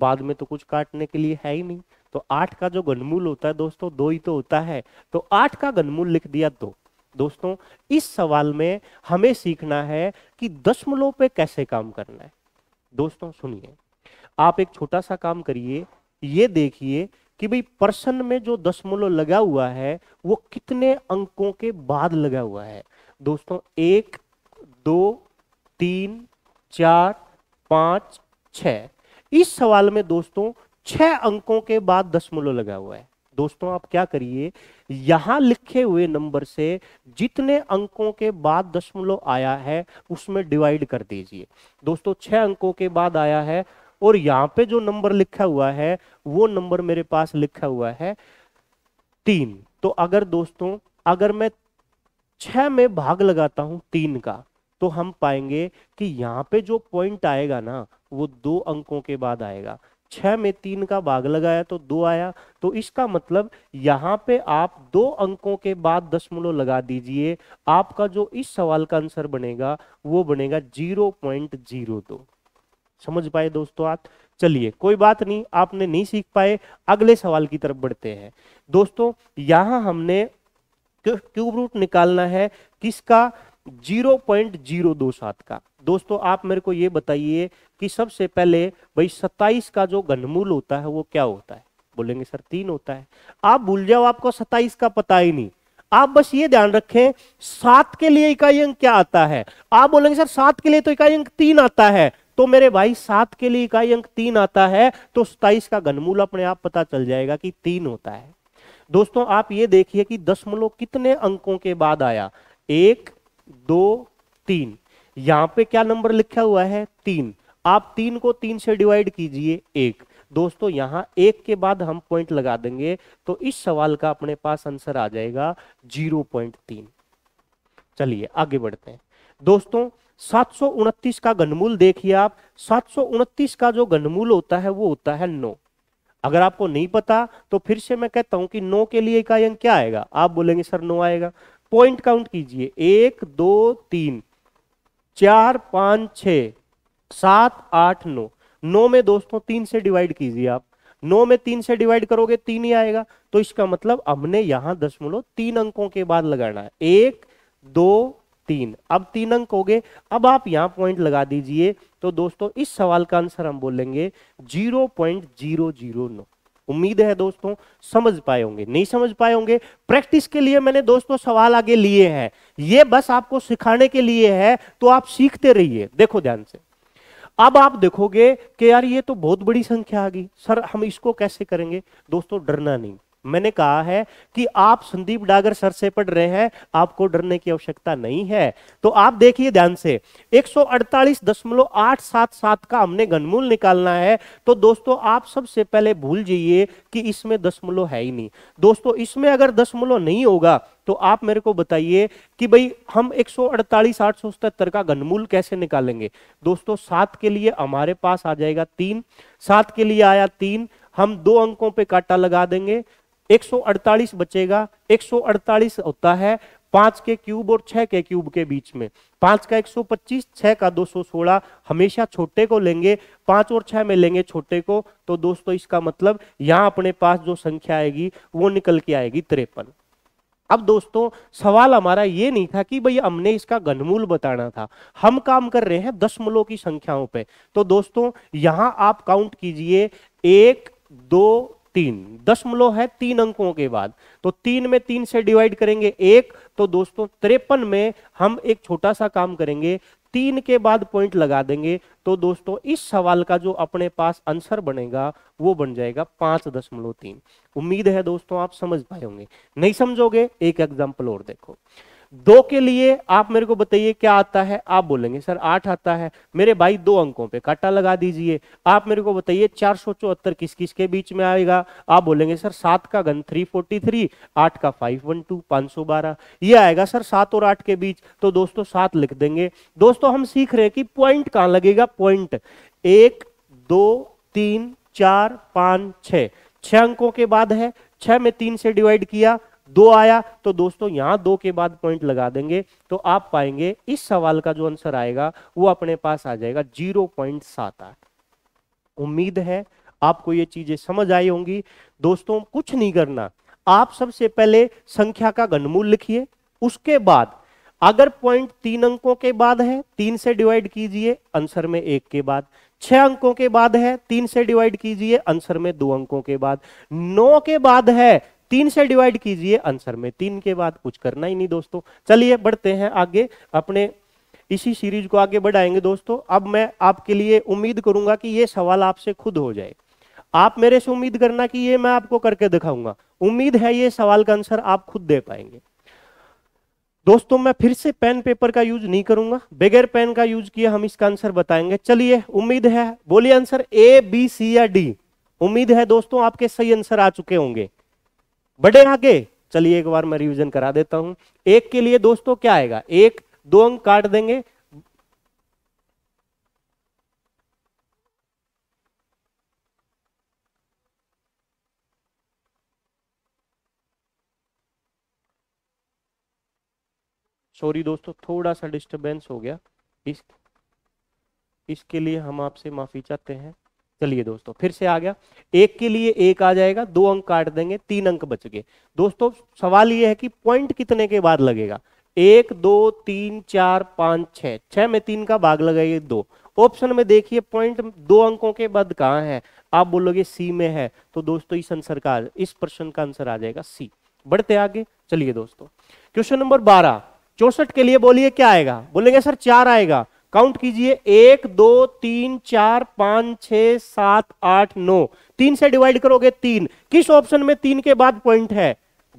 Speaker 1: बाद में तो कुछ काटने के लिए है ही नहीं तो आठ का जो घनमूल होता है दोस्तों दो ही तो होता है तो आठ का घनमूल लिख दिया दो दोस्तों इस सवाल में हमें सीखना है कि दशमलव पे कैसे काम करना है दोस्तों सुनिए आप एक छोटा सा काम करिए ये देखिए कि भाई प्रश्न में जो दशमलव लगा हुआ है वो कितने अंकों के बाद लगा हुआ है दोस्तों एक दो तीन चार पांच छ इस सवाल में दोस्तों छह अंकों के बाद दशमलव लगा हुआ है दोस्तों आप क्या करिए यहां लिखे हुए नंबर से जितने अंकों के बाद दशमलव आया है उसमें डिवाइड कर दीजिए दोस्तों छह अंकों के बाद आया है और यहाँ पे जो नंबर लिखा हुआ है वो नंबर मेरे पास लिखा हुआ है तीन तो अगर दोस्तों अगर मैं छह में भाग लगाता हूं तीन का तो हम पाएंगे कि यहाँ पे जो पॉइंट आएगा ना वो दो अंकों के बाद आएगा छह में तीन का भाग लगाया तो दो आया तो इसका मतलब यहाँ पे आप दो अंकों के बाद दशमलव लगा दीजिए आपका जो इस सवाल का आंसर बनेगा वो बनेगा जीरो पॉइंट जीरो दो समझ पाए दोस्तों आप चलिए कोई बात नहीं आपने नहीं सीख पाए अगले सवाल की तरफ बढ़ते हैं दोस्तों यहां हमने क्यूब रूट निकालना है किसका 0.027 का दोस्तों आप मेरे को ये बताइए कि सबसे पहले भाई सत्ताईस का जो घनमूल होता है वो क्या होता है बोलेंगे सर तीन होता है आप भूल जाओ आपको सत्ताईस का पता ही नहीं आप बस ये ध्यान रखें सात के लिए इकाई अंक क्या आता है आप बोलेंगे सर सात के लिए तो इकाई अंक तीन आता है तो मेरे भाई सात के लिए इकाई अंक तीन आता है तो सताइस का घनमूल अपने आप पता चल जाएगा कि तीन होता है दोस्तों आप ये देखिए कि दशमलव कितने अंकों के बाद आया एक दो तीन यहां पे क्या नंबर लिखा हुआ है तीन आप तीन को तीन से डिवाइड कीजिए एक दोस्तों यहां एक के बाद हम पॉइंट लगा देंगे तो इस सवाल का अपने पास आंसर आ जाएगा जीरो पॉइंट तीन चलिए आगे बढ़ते हैं दोस्तों उनतीस का घनमूल देखिए आप उनतीस का जो घनमूल होता है वो होता है नौ अगर आपको नहीं पता तो फिर से मैं कहता हूं कि नौ के लिए इकाई अंक क्या आएगा आप बोलेंगे सर नौ आएगा पॉइंट काउंट कीजिए एक दो तीन चार पांच छ सात आठ नौ नौ में दोस्तों तीन से डिवाइड कीजिए आप नौ में तीन से डिवाइड करोगे तीन ही आएगा तो इसका मतलब हमने यहां दशमलव तीन अंकों के बाद लगाना है एक दो तीन अब तीन अंक हो गए अब आप यहां पॉइंट लगा दीजिए तो दोस्तों इस सवाल का आंसर हम बोलेंगे जीरो पॉइंट जीरो जीरो नौ उम्मीद है दोस्तों समझ पाए होंगे नहीं समझ पाए होंगे प्रैक्टिस के लिए मैंने दोस्तों सवाल आगे लिए हैं ये बस आपको सिखाने के लिए है तो आप सीखते रहिए देखो ध्यान से अब आप देखोगे कि यार ये तो बहुत बड़ी संख्या आ गई सर हम इसको कैसे करेंगे दोस्तों डरना नहीं मैंने कहा है कि आप संदीप डागर सर से पढ़ रहे हैं आपको डरने की आवश्यकता नहीं है तो आप देखिए ध्यान से 148.877 का हमने घनमूल निकालना है तो दोस्तों आप सबसे पहले भूल जाइए कि इसमें दशमलव है ही नहीं दोस्तों इसमें अगर दशमलव नहीं होगा तो आप मेरे को बताइए कि भाई हम 148,877 का घनमूल कैसे निकालेंगे दोस्तों सात के लिए हमारे पास आ जाएगा तीन सात के लिए आया तीन हम दो अंकों पे काटा लगा देंगे 148 बचेगा 148 होता है पांच के क्यूब और छह के क्यूब के बीच में पांच का 125 छह का 216 हमेशा छोटे को लेंगे पांच और छह में लेंगे छोटे को तो दोस्तों इसका मतलब यहां अपने पास जो संख्या आएगी वो निकल के आएगी तिरपन अब दोस्तों सवाल हमारा ये नहीं था कि भाई हमने इसका घनमूल बताना था हम काम कर रहे हैं दशमलव की संख्याओं पे तो दोस्तों यहां आप काउंट कीजिए एक दो तीन दशमलव है तीन अंकों के बाद तो तीन में तीन से डिवाइड करेंगे एक तो दोस्तों त्रेपन में हम एक छोटा सा काम करेंगे तीन के बाद पॉइंट लगा देंगे तो दोस्तों इस सवाल का जो अपने पास आंसर बनेगा वो बन जाएगा पांच दशमलव तीन उम्मीद है दोस्तों आप समझ पाए होंगे नहीं समझोगे एक एग्जाम्पल और देखो दो के लिए आप मेरे को बताइए क्या आता है आप बोलेंगे सर आठ आता है मेरे भाई दो अंकों पे काटा लगा दीजिए आप मेरे को बताइए चार सौ चौहत्तर किस किस के बीच में आएगा आप बोलेंगे सर सात का घन थ्री फोर्टी थ्री आठ का फाइव वन टू पांच सौ बारह ये आएगा सर सात और आठ के बीच तो दोस्तों सात लिख देंगे दोस्तों हम सीख रहे हैं कि पॉइंट कहां लगेगा पॉइंट एक दो तीन चार पांच छ अंकों के बाद है छह में तीन से डिवाइड किया दो आया तो दोस्तों यहां दो के बाद पॉइंट लगा देंगे तो आप पाएंगे इस सवाल का जो आंसर आएगा वो अपने पास आ जाएगा जीरो पॉइंट सात आठ उम्मीद है आपको ये चीजें समझ आई होंगी दोस्तों कुछ नहीं करना आप सबसे पहले संख्या का घनमूल लिखिए उसके बाद अगर पॉइंट तीन अंकों के बाद है तीन से डिवाइड कीजिए आंसर में एक के बाद छह अंकों के बाद है तीन से डिवाइड कीजिए आंसर में दो अंकों के बाद नौ के बाद है तीन से डिवाइड कीजिए आंसर में तीन के बाद कुछ करना ही नहीं दोस्तों चलिए बढ़ते हैं आगे अपने इसी सीरीज को आगे बढ़ाएंगे दोस्तों अब मैं आपके लिए उम्मीद करूंगा कि ये सवाल आपसे खुद हो जाए आप मेरे से उम्मीद करना कि ये मैं आपको करके दिखाऊंगा उम्मीद है ये सवाल का आंसर आप खुद दे पाएंगे दोस्तों मैं फिर से पेन पेपर का यूज नहीं करूंगा बगैर पेन का यूज किया हम इसका आंसर बताएंगे चलिए उम्मीद है बोलिए आंसर ए बी सी या डी उम्मीद है दोस्तों आपके सही आंसर आ चुके होंगे बढ़े आगे चलिए एक बार मैं रिवीजन करा देता हूं एक के लिए दोस्तों क्या आएगा एक दो अंक काट देंगे सॉरी दोस्तों थोड़ा सा डिस्टरबेंस हो गया इस इसके लिए हम आपसे माफी चाहते हैं चलिए दोस्तों फिर से आ गया एक के लिए एक आ जाएगा दो अंक काट देंगे तीन अंक बच गए दोस्तों सवाल ये है कि पॉइंट कितने के बाद लगेगा एक दो तीन चार पांच छह छह में तीन का भाग लगाइए दो ऑप्शन में देखिए पॉइंट दो अंकों के बाद कहाँ है आप बोलोगे सी में है तो दोस्तों इस आंसर का इस प्रश्न का आंसर आ जाएगा सी बढ़ते आगे चलिए दोस्तों क्वेश्चन नंबर बारह चौसठ के लिए बोलिए क्या आएगा बोलेंगे सर चार आएगा काउंट कीजिए एक दो तीन चार पांच छ सात आठ नौ तीन से डिवाइड करोगे तीन किस ऑप्शन में तीन के बाद पॉइंट है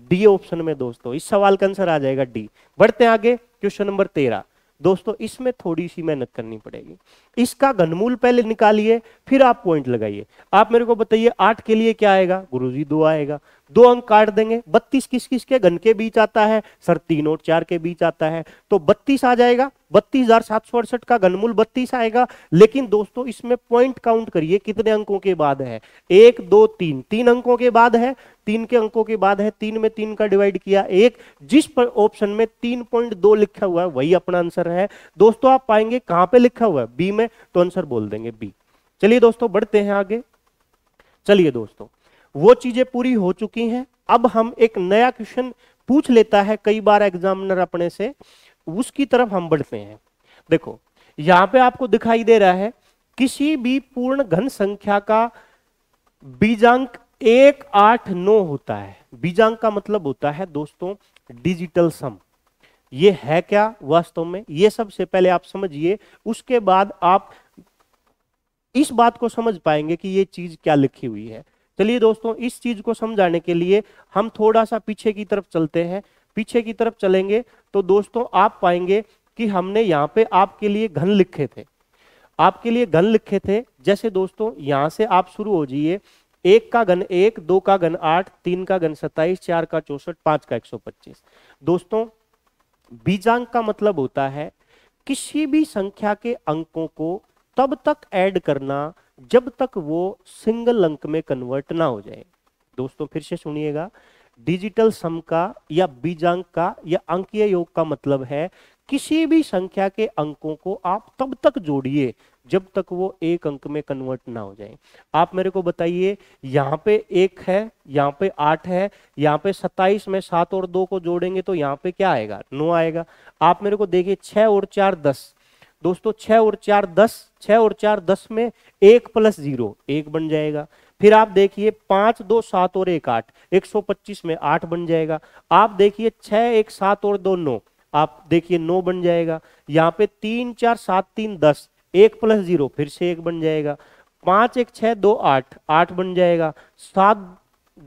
Speaker 1: डी ऑप्शन में दोस्तों इस सवाल का आंसर आ जाएगा डी बढ़ते आगे क्वेश्चन नंबर तेरह दोस्तों इसमें थोड़ी सी मेहनत करनी पड़ेगी इसका घनमूल पहले निकालिए फिर आप पॉइंट लगाइए आप मेरे को बताइए आठ के लिए क्या आएगा गुरुजी दो आएगा दो अंक काट देंगे बत्तीस किस किस के घन के बीच आता है सर तीन और चार के बीच आता है तो बत्तीस आ जाएगा बत्तीस हजार सात सौ अड़सठ का घनमूल बत्तीस आएगा लेकिन दोस्तों इसमें पॉइंट काउंट करिए कितने अंकों के बाद है एक दो तीन तीन अंकों के बाद है तीन के अंकों के बाद है तीन में तीन का डिवाइड किया एक जिस ऑप्शन में तीन पॉइंट दो लिखा हुआ है वही अपना आंसर है दोस्तों आप पाएंगे कहां पे लिखा हुआ है बी में तो आंसर बोल देंगे बी चलिए दोस्तों बढ़ते हैं आगे चलिए दोस्तों वो चीजें पूरी हो चुकी हैं अब हम एक नया क्वेश्चन पूछ लेता है कई बार एग्जामिनर अपने से उसकी तरफ हम बढ़ते हैं देखो यहां पे आपको दिखाई दे रहा है किसी भी पूर्ण घन संख्या का बीजांक एक आठ नौ होता है बीजांक का मतलब होता है दोस्तों डिजिटल सम ये है क्या वास्तव में ये सबसे पहले आप समझिए उसके बाद आप इस बात को समझ पाएंगे कि ये चीज क्या लिखी हुई है चलिए दोस्तों इस चीज को समझाने के लिए हम थोड़ा सा पीछे की तरफ चलते हैं पीछे की तरफ चलेंगे तो दोस्तों आप पाएंगे कि हमने यहाँ पे आपके लिए घन लिखे थे आपके लिए घन लिखे थे जैसे दोस्तों यहाँ से आप शुरू हो जाइए एक का घन एक दो का घन आठ तीन का घन सत्ताईस चार का चौसठ पांच का एक सौ पच्चीस दोस्तों बीजांक का मतलब होता है किसी भी संख्या के अंकों को तब तक ऐड करना जब तक वो सिंगल अंक में कन्वर्ट ना हो जाए दोस्तों फिर से सुनिएगा डिजिटल सम का या बीजांक का या अंकीय योग का मतलब है किसी भी संख्या के अंकों को आप तब तक जोड़िए जब तक वो एक अंक में कन्वर्ट ना हो जाए आप मेरे को बताइए यहाँ पे एक है यहाँ पे आठ है यहाँ पे सत्ताईस में सात और दो को जोड़ेंगे तो यहाँ पे क्या आएगा नो आएगा आप मेरे को देखिए छह और चार दस दोस्तों छ और चार दस छ और चार दस में एक प्लस जीरो एक बन जाएगा फिर आप देखिए पांच दो सात और एक आठ एक सौ पच्चीस में आठ बन जाएगा आप देखिए छह एक सात और दो नौ आप देखिए नौ बन जाएगा यहाँ पे तीन चार सात तीन दस एक प्लस जीरो फिर से एक बन जाएगा पांच एक छ दो आठ आठ बन जाएगा सात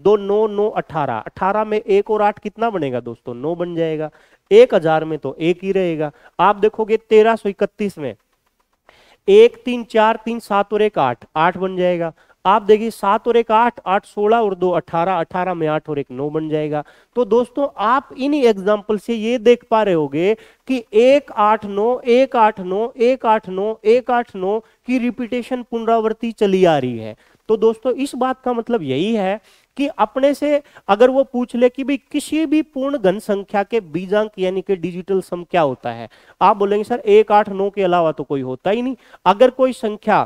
Speaker 1: दो नौ नौ अठारह अठारह में एक और आठ कितना बनेगा दोस्तों नौ बन जाएगा एक हजार में तो एक ही रहेगा आप देखोगे तेरह सौ इकतीस में एक तीन चार तीन सात और एक आठ आठ बन जाएगा आप देखिए सात और एक आठ आठ सोलह और दो अठारह अठारह में आठ और एक नौ बन जाएगा तो दोस्तों आप इन्हीं एग्जाम्पल से ये देख पा रहे होगे कि एक आठ नौ एक आठ नौ एक आठ नौ एक आठ नौ की रिपीटेशन पुनरावृत्ति चली आ रही है तो दोस्तों इस बात का मतलब यही है कि अपने से अगर वो पूछ ले कि भाई किसी भी पूर्ण घन संख्या के बीजांक यानी कि डिजिटल सम क्या होता है आप बोलेंगे सर एक आठ नौ के अलावा तो कोई होता ही नहीं अगर कोई संख्या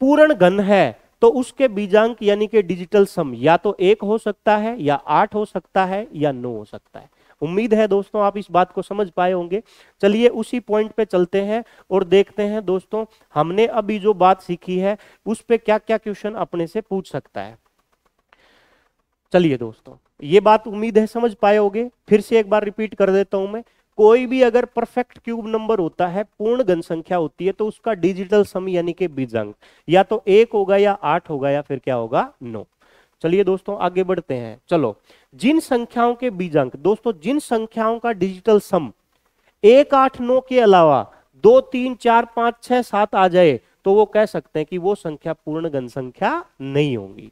Speaker 1: पूर्ण घन है तो उसके बीजांक यानी कि डिजिटल सम या तो एक हो सकता है या आठ हो सकता है या नौ हो सकता है उम्मीद है दोस्तों आप इस बात को समझ पाए होंगे चलिए उसी पॉइंट पे चलते हैं और देखते हैं दोस्तों हमने अभी जो बात सीखी है उस पर क्या क्या क्वेश्चन अपने से पूछ सकता है चलिए दोस्तों ये बात उम्मीद है समझ पाए होगे फिर से एक बार रिपीट कर देता हूं मैं कोई भी अगर परफेक्ट क्यूब नंबर होता है पूर्ण संख्या होती है तो उसका डिजिटल सम यानी कि बीजांग या तो एक होगा या आठ होगा या फिर क्या होगा नौ चलिए दोस्तों आगे बढ़ते हैं चलो जिन संख्याओं के बीजांक दोस्तों जिन संख्याओं का डिजिटल सम एक आठ नौ के अलावा दो तीन चार पांच छह सात आ जाए तो वो कह सकते हैं कि वो संख्या पूर्ण जनसंख्या नहीं होगी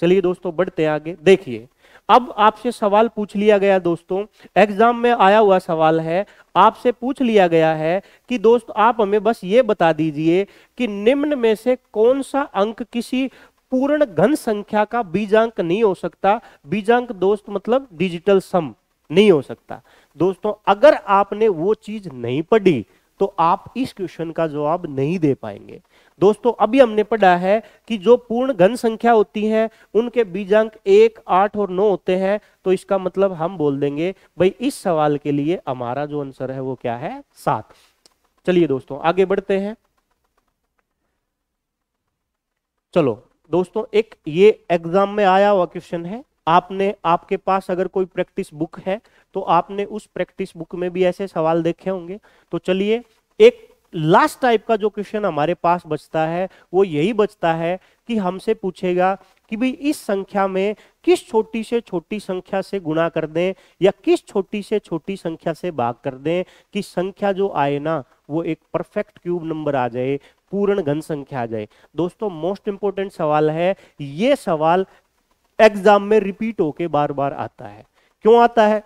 Speaker 1: चलिए दोस्तों बढ़ते आगे देखिए अब आपसे सवाल पूछ लिया गया दोस्तों एग्जाम में आया हुआ सवाल है आपसे पूछ लिया गया है कि दोस्त आप हमें बस ये बता दीजिए कि निम्न में से कौन सा अंक किसी पूर्ण घन संख्या का बीजांक नहीं हो सकता बीजांक दोस्त मतलब डिजिटल सम नहीं हो सकता दोस्तों अगर आपने वो चीज नहीं पढ़ी तो आप इस क्वेश्चन का जवाब नहीं दे पाएंगे दोस्तों अभी हमने पढ़ा है कि जो पूर्ण घन संख्या होती है उनके बीजांक एक आठ और नौ होते हैं तो इसका मतलब हम बोल देंगे भाई इस सवाल के लिए हमारा जो आंसर है वो क्या है सात चलिए दोस्तों आगे बढ़ते हैं चलो दोस्तों एक ये एग्जाम में आया हुआ क्वेश्चन है आपने आपके पास अगर कोई प्रैक्टिस बुक है तो आपने उस प्रैक्टिस बुक में भी ऐसे सवाल देखे होंगे तो चलिए एक लास्ट टाइप का जो क्वेश्चन हमारे पास बचता है वो यही बचता है कि हमसे पूछेगा कि भाई इस संख्या में किस छोटी से छोटी संख्या से गुणा कर दें या किस छोटी से छोटी संख्या से भाग कर दें कि संख्या जो आए ना वो एक परफेक्ट क्यूब नंबर आ जाए पूर्ण घन संख्या आ जाए दोस्तों मोस्ट इंपोर्टेंट सवाल है ये सवाल एग्जाम में रिपीट होके बार बार आता है क्यों आता है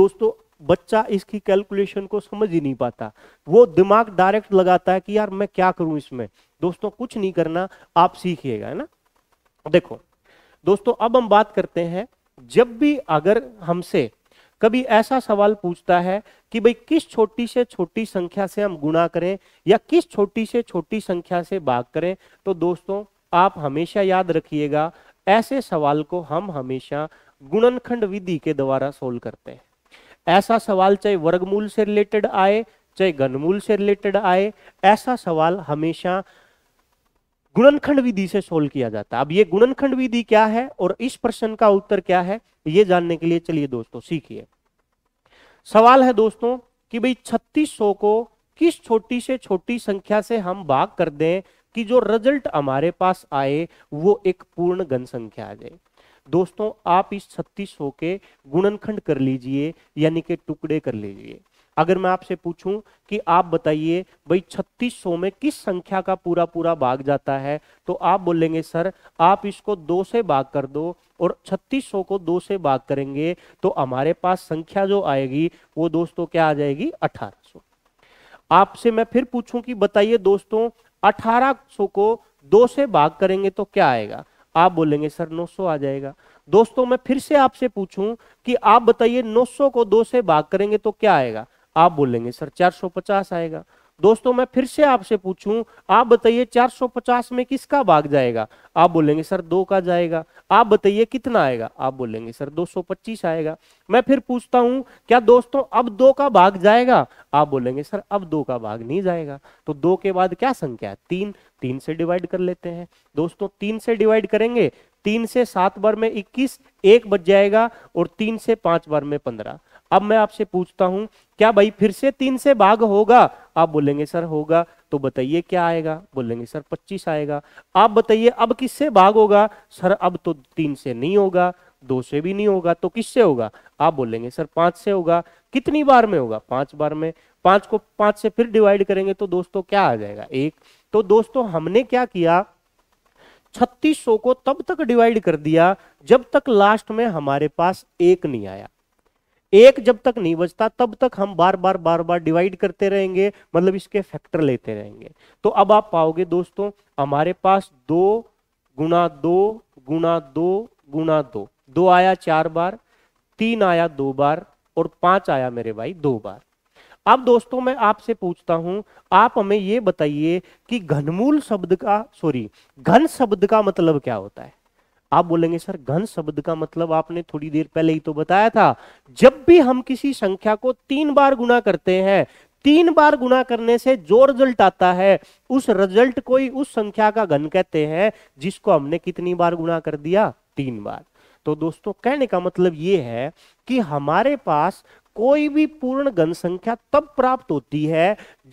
Speaker 1: दोस्तों बच्चा इसकी कैलकुलेशन को समझ ही नहीं पाता वो दिमाग डायरेक्ट लगाता है कि यार मैं क्या करूं इसमें दोस्तों कुछ नहीं करना आप सीखिएगा है ना देखो दोस्तों अब हम बात करते हैं जब भी अगर हमसे कभी ऐसा सवाल पूछता है कि भाई किस छोटी से छोटी संख्या से हम गुणा करें या किस छोटी से छोटी संख्या से भाग करें तो दोस्तों आप हमेशा याद रखिएगा ऐसे सवाल को हम हमेशा गुणनखंड विधि के द्वारा सोल्व करते हैं ऐसा सवाल चाहे वर्गमूल से रिलेटेड आए चाहे घनमूल से रिलेटेड आए ऐसा सवाल हमेशा गुणनखंड विधि से सोल्व किया जाता है अब ये गुणनखंड विधि क्या है और इस प्रश्न का उत्तर क्या है ये जानने के लिए चलिए दोस्तों सीखिए सवाल है दोस्तों कि भाई छत्तीस को किस छोटी से छोटी संख्या से हम भाग कर दें कि जो रिजल्ट हमारे पास आए वो एक पूर्ण घन संख्या आ जाए दोस्तों आप इस छत्तीस के गुणनखंड कर लीजिए यानी कि टुकड़े कर लीजिए अगर मैं आपसे पूछूं कि आप बताइए भाई सौ में किस संख्या का पूरा पूरा भाग जाता है तो आप बोलेंगे सर आप इसको दो से भाग कर दो और सौ को दो से भाग करेंगे तो हमारे पास संख्या जो आएगी वो दोस्तों क्या आ जाएगी 1800 आपसे मैं फिर पूछूं कि बताइए दोस्तों 1800 को दो से भाग करेंगे तो क्या आएगा आप बोलेंगे सर 900 आ जाएगा दोस्तों मैं फिर से आपसे पूछूं कि आप बताइए 900 को दो से भाग करेंगे तो क्या आएगा आप बोलेंगे सर 450 आएगा दोस्तों मैं फिर से आपसे पूछूं आप बताइए 450 में किसका भाग जाएगा आप बोलेंगे सर दो का जाएगा आप बताइए कितना आएगा आप बोलेंगे सर 225 आएगा मैं फिर पूछता हूं क्या दोस्तों अब दो का भाग जाएगा आप बोलेंगे सर अब दो का भाग नहीं जाएगा तो दो के बाद क्या संख्या है तीन तीन से डिवाइड कर लेते हैं दोस्तों तीन से डिवाइड करेंगे तीन से सात बार में इक्कीस एक बच जाएगा और तीन से पांच बार में पंद्रह अब मैं आपसे पूछता हूं क्या भाई फिर से तीन से भाग होगा आप बोलेंगे सर होगा तो बताइए क्या आएगा बोलेंगे सर पच्चीस आएगा आप बताइए अब किससे भाग होगा सर अब तो तीन से नहीं होगा दो से भी नहीं होगा तो किससे होगा आप बोलेंगे सर पांच से होगा कितनी बार में होगा पांच बार में पांच को पांच से फिर डिवाइड करेंगे तो दोस्तों क्या आ जाएगा एक तो दोस्तों हमने क्या किया छत्तीस को तब तक डिवाइड कर दिया जब तक लास्ट में हमारे पास एक नहीं आया एक जब तक नहीं बचता तब तक हम बार बार बार बार डिवाइड करते रहेंगे मतलब इसके फैक्टर लेते रहेंगे तो अब आप पाओगे दोस्तों हमारे पास दो गुना दो गुना दो गुना दो दो आया चार बार तीन आया दो बार और पांच आया मेरे भाई दो बार अब दोस्तों मैं आपसे पूछता हूं आप हमें यह बताइए कि घनमूल शब्द का सॉरी घन शब्द का मतलब क्या होता है आप बोलेंगे सर घन शब्द का मतलब आपने थोड़ी देर पहले ही तो बताया था जब भी हम किसी संख्या को तीन बार गुना करते हैं तीन बार गुना करने से जो रिजल्ट आता है उस रिजल्ट को ही उस संख्या का घन कहते हैं जिसको हमने कितनी बार गुना कर दिया तीन बार तो दोस्तों कहने का मतलब ये है कि हमारे पास कोई भी पूर्ण घन संख्या तब प्राप्त होती है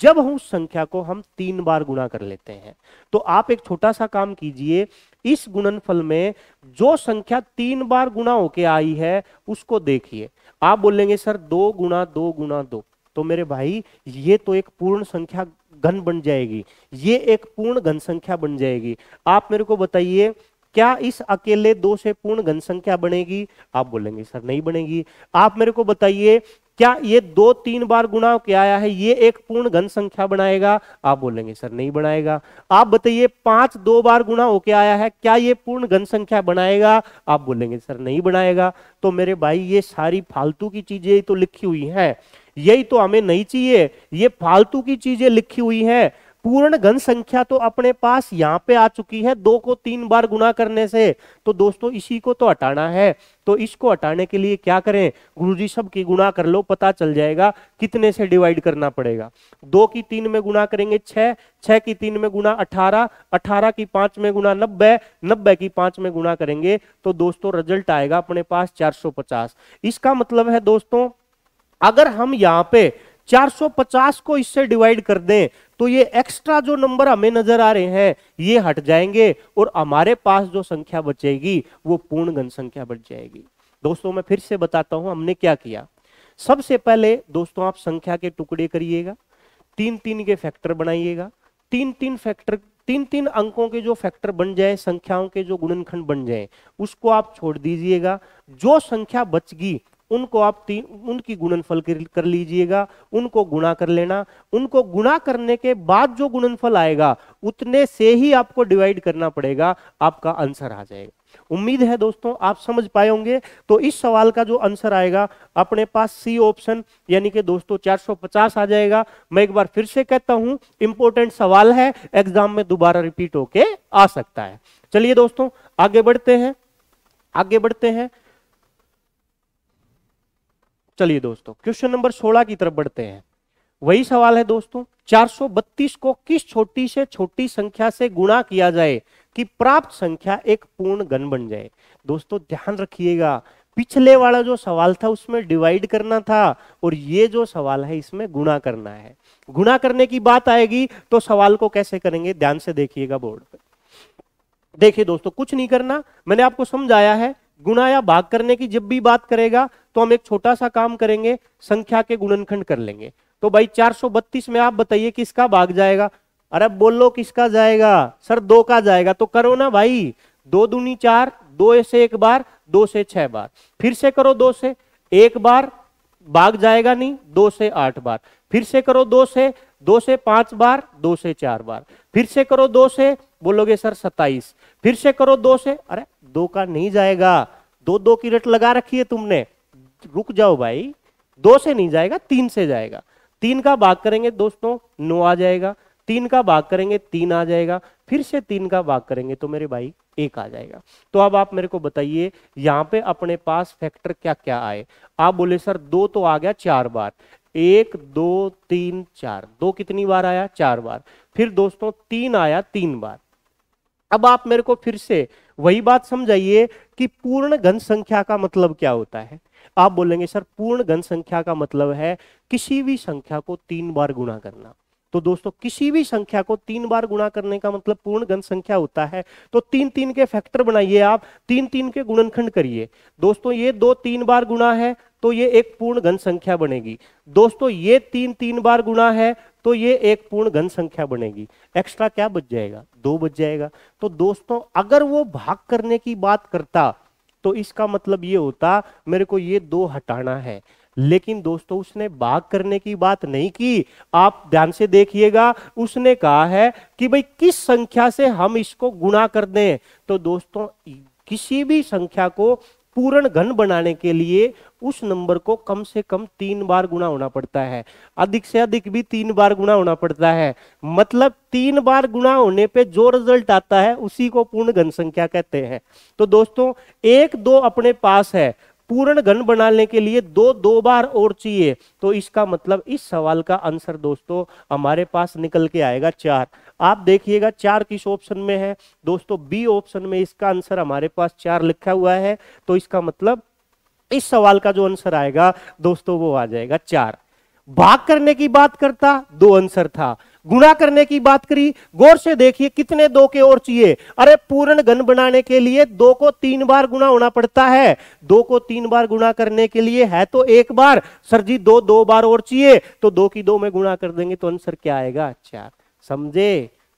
Speaker 1: जब हम उस संख्या को हम तीन बार गुना कर लेते हैं तो आप एक छोटा सा काम कीजिए इस गुणनफल में जो संख्या तीन बार गुणा होके आई है उसको देखिए आप बोलेंगे सर दो गुणा दो गुणा दो तो मेरे भाई ये तो एक पूर्ण संख्या घन बन जाएगी ये एक पूर्ण घन संख्या बन जाएगी आप मेरे को बताइए क्या इस अकेले दो से पूर्ण घन संख्या बनेगी आप बोलेंगे सर नहीं बनेगी आप मेरे को बताइए क्या ये दो तीन बार गुणा क्या आया है ये एक पूर्ण घन संख्या बनाएगा आप बोलेंगे सर नहीं बनाएगा आप बताइए पांच दो बार गुणा होके आया है क्या ये पूर्ण घन संख्या बनाएगा आप बोलेंगे सर नहीं बनाएगा तो मेरे भाई ये सारी फालतू की चीजें तो लिखी हुई हैं यही तो हमें नहीं चाहिए ये फालतू की चीजें लिखी हुई हैं पूर्ण घन संख्या तो अपने पास यहाँ पे आ चुकी है दो को तीन बार गुना करने से तो दोस्तों इसी को तो हटाना है तो इसको हटाने के लिए क्या करें गुरु जी सब की गुना कर लो पता चल जाएगा कितने से डिवाइड करना पड़ेगा दो की तीन में गुना करेंगे छह छह की तीन में गुना अठारह अठारह की पांच में गुना नब्बे नब्बे की पांच में गुना करेंगे तो दोस्तों रिजल्ट आएगा अपने पास चार इसका मतलब है दोस्तों अगर हम यहाँ पे 450 को इससे डिवाइड कर दें तो ये एक्स्ट्रा जो नंबर हमें नजर आ रहे हैं ये हट जाएंगे और हमारे पास जो संख्या बचेगी वो पूर्ण घन संख्या बच जाएगी दोस्तों मैं फिर से बताता हूं हमने क्या किया सबसे पहले दोस्तों आप संख्या के टुकड़े करिएगा तीन तीन के फैक्टर बनाइएगा तीन तीन फैक्टर तीन तीन अंकों के जो फैक्टर बन जाए संख्याओं के जो गुणनखंड बन जाए उसको आप छोड़ दीजिएगा जो संख्या बचगी उनको आप तीन उनकी गुणनफल कर लीजिएगा उनको गुणा कर लेना उनको गुणा करने के बाद जो गुणनफल आएगा उतने से ही आपको डिवाइड करना पड़ेगा आपका आंसर आ जाएगा उम्मीद है दोस्तों आप समझ पाए होंगे तो इस सवाल का जो आंसर आएगा अपने पास सी ऑप्शन यानी कि दोस्तों 450 आ जाएगा मैं एक बार फिर से कहता हूं इंपोर्टेंट सवाल है एग्जाम में दोबारा रिपीट होके आ सकता है चलिए दोस्तों आगे बढ़ते हैं आगे बढ़ते हैं चलिए दोस्तों क्वेश्चन नंबर 16 की तरफ बढ़ते हैं वही सवाल है दोस्तों 432 को किस छोटी से छोटी संख्या से गुणा किया जाए कि प्राप्त संख्या एक पूर्ण घन बन जाए दोस्तों ध्यान रखिएगा पिछले वाला जो सवाल था उसमें डिवाइड करना था और ये जो सवाल है इसमें गुणा करना है गुणा करने की बात आएगी तो सवाल को कैसे करेंगे ध्यान से देखिएगा बोर्ड पर देखिए दोस्तों कुछ नहीं करना मैंने आपको समझाया है गुणा या भाग करने की जब भी बात करेगा तो हम एक छोटा सा काम करेंगे संख्या के गुणनखंड कर लेंगे तो भाई 432 में आप बताइए किसका भाग जाएगा अरे बोलो किसका जाएगा सर दो का जाएगा तो करो ना भाई दो दूनी चार दो से एक बार दो से छह बार फिर से करो दो से एक बार भाग जाएगा नहीं दो से आठ बार फिर से करो दो से दो से पांच बार दो से चार बार फिर से करो दो से बोलोगे सर सत्ताईस फिर से करो दो से अरे दो का नहीं जाएगा दो दो की रेट लगा रखी है तुमने रुक जाओ भाई दो से नहीं जाएगा तीन से जाएगा तीन का भाग करेंगे दोस्तों नो आ जाएगा तीन का भाग करेंगे तीन आ जाएगा फिर से तीन का भाग करेंगे तो मेरे भाई एक आ जाएगा तो अब आप मेरे को बताइए यहाँ पे अपने पास फैक्टर क्या क्या आए आप बोले सर दो तो आ गया चार बार एक दो तीन चार दो कितनी बार आया चार बार फिर दोस्तों तीन आया तीन बार अब आप मेरे को फिर से वही बात समझाइए कि पूर्ण घन संख्या का मतलब क्या होता है आप बोलेंगे सर पूर्ण घन संख्या का मतलब है किसी भी संख्या को तीन बार गुणा करना तो दोस्तों किसी भी संख्या को तीन बार गुणा करने का मतलब पूर्ण घन संख्या होता है तो तीन तीन के फैक्टर बनाइए आप तीन तीन के गुणनखंड करिए दोस्तों ये दो तीन बार गुणा है तो ये एक पूर्ण घन संख्या बनेगी दोस्तों ये तीन तीन बार गुणा है तो ये एक पूर्ण घन संख्या बनेगी एक्स्ट्रा क्या बच जाएगा दो बच जाएगा तो दोस्तों अगर वो भाग करने की बात करता तो इसका मतलब ये होता मेरे को ये दो हटाना है लेकिन दोस्तों उसने बाग करने की बात नहीं की आप ध्यान से देखिएगा उसने कहा है कि भाई किस संख्या से हम इसको गुणा कर दें तो दोस्तों किसी भी संख्या को पूर्ण घन बनाने के लिए उस नंबर को कम से कम तीन बार गुणा होना पड़ता है अधिक से अधिक भी तीन बार गुणा होना पड़ता है मतलब तीन बार गुणा होने पे जो रिजल्ट आता है उसी को पूर्ण घन संख्या कहते हैं तो दोस्तों एक दो अपने पास है पूर्ण घन बनाने के लिए दो दो बार और चाहिए तो इसका मतलब इस सवाल का आंसर दोस्तों हमारे पास निकल के आएगा चार आप देखिएगा चार किस ऑप्शन में है दोस्तों बी ऑप्शन में इसका आंसर हमारे पास चार लिखा हुआ है तो इसका मतलब इस सवाल का जो आंसर आएगा दोस्तों वो आ जाएगा चार भाग करने की बात करता दो आंसर था गुणा करने की बात करी गौर से देखिए कितने दो के और चाहिए अरे पूर्ण घन बनाने के लिए दो को तीन बार गुणा होना पड़ता है दो को तीन बार गुणा करने के लिए है तो एक बार सर जी दो दो बार और चाहिए तो दो की दो में गुणा कर देंगे तो आंसर क्या आएगा अच्छा समझे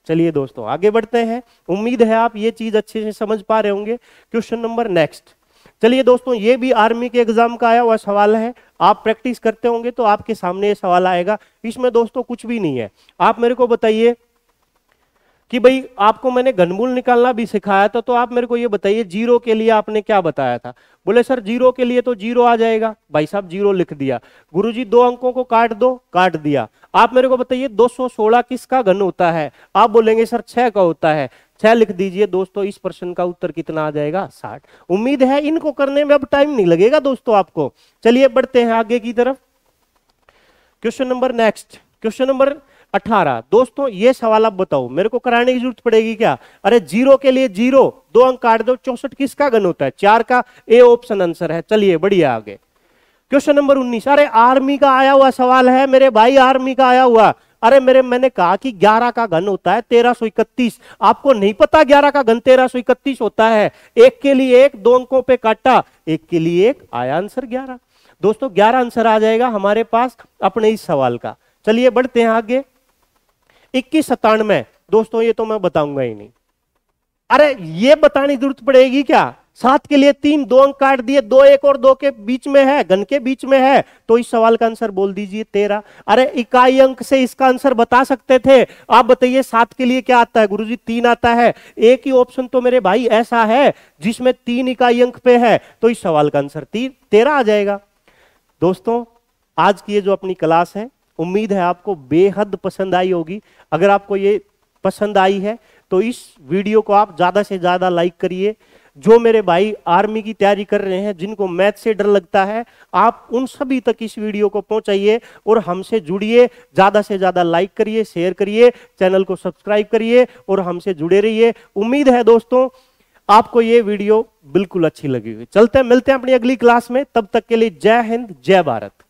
Speaker 1: चलिए दोस्तों आगे बढ़ते हैं उम्मीद है आप ये चीज अच्छे से समझ पा रहे होंगे क्वेश्चन नंबर नेक्स्ट चलिए दोस्तों ये भी आर्मी के एग्जाम का आया हुआ सवाल है आप प्रैक्टिस करते होंगे तो आपके सामने ये सवाल आएगा इसमें दोस्तों कुछ भी नहीं है आप मेरे को बताइए कि भाई आपको मैंने घनमूल निकालना भी सिखाया था तो आप मेरे को ये बताइए जीरो के लिए आपने क्या बताया था बोले सर जीरो के लिए तो जीरो आ जाएगा भाई साहब जीरो लिख दिया गुरुजी दो अंकों को काट दो काट दिया आप मेरे को बताइए 216 किसका घन होता है आप बोलेंगे सर छह का होता है छह लिख दीजिए दोस्तों इस प्रश्न का उत्तर कितना आ जाएगा साठ उम्मीद है इनको करने में अब टाइम नहीं लगेगा दोस्तों आपको चलिए बढ़ते हैं आगे की तरफ question number next question number अठारह दोस्तों ये सवाल आप बताओ मेरे को कराने की जरूरत पड़ेगी क्या अरे जीरो के लिए जीरो दो अंक काट दो चौसठ किसका गन होता है चार का ए ऑप्शन आंसर है चलिए बढ़िया आगे क्वेश्चन नंबर उन्नीस अरे आर्मी का आया हुआ सवाल है मेरे भाई आर्मी का आया हुआ अरे मेरे मैंने कहा कि 11 का घन होता है तेरह आपको नहीं पता 11 का घन तेरह होता है एक के लिए एक दो अंकों पे काटा एक के लिए एक आया आंसर 11 दोस्तों 11 आंसर आ जाएगा हमारे पास अपने इस सवाल का चलिए बढ़ते हैं आगे इक्कीस सतानवे दोस्तों ये तो मैं बताऊंगा ही नहीं अरे ये बताने की जरूरत पड़ेगी क्या सात के लिए तीन दो अंक काट दिए दो एक और दो के बीच में है घन के बीच में है तो इस सवाल का आंसर बोल दीजिए तेरह अरे इकाई अंक से इसका आंसर बता सकते थे आप बताइए सात के लिए क्या आता है गुरुजी तीन आता है एक ही ऑप्शन तो मेरे भाई ऐसा है जिसमें तीन इकाई अंक पे है तो इस सवाल का आंसर तीन तेरह आ जाएगा दोस्तों आज की ये जो अपनी क्लास है उम्मीद है आपको बेहद पसंद आई होगी अगर आपको ये पसंद आई है तो इस वीडियो को आप ज्यादा से ज्यादा लाइक करिए जो मेरे भाई आर्मी की तैयारी कर रहे हैं जिनको मैथ से डर लगता है आप उन सभी तक इस वीडियो को पहुंचाइए और हमसे जुड़िए ज़्यादा से ज़्यादा लाइक करिए शेयर करिए चैनल को सब्सक्राइब करिए और हमसे जुड़े रहिए उम्मीद है दोस्तों आपको ये वीडियो बिल्कुल अच्छी लगी हुई चलते हैं मिलते हैं अपनी अगली क्लास में तब तक के लिए जय हिंद जय भारत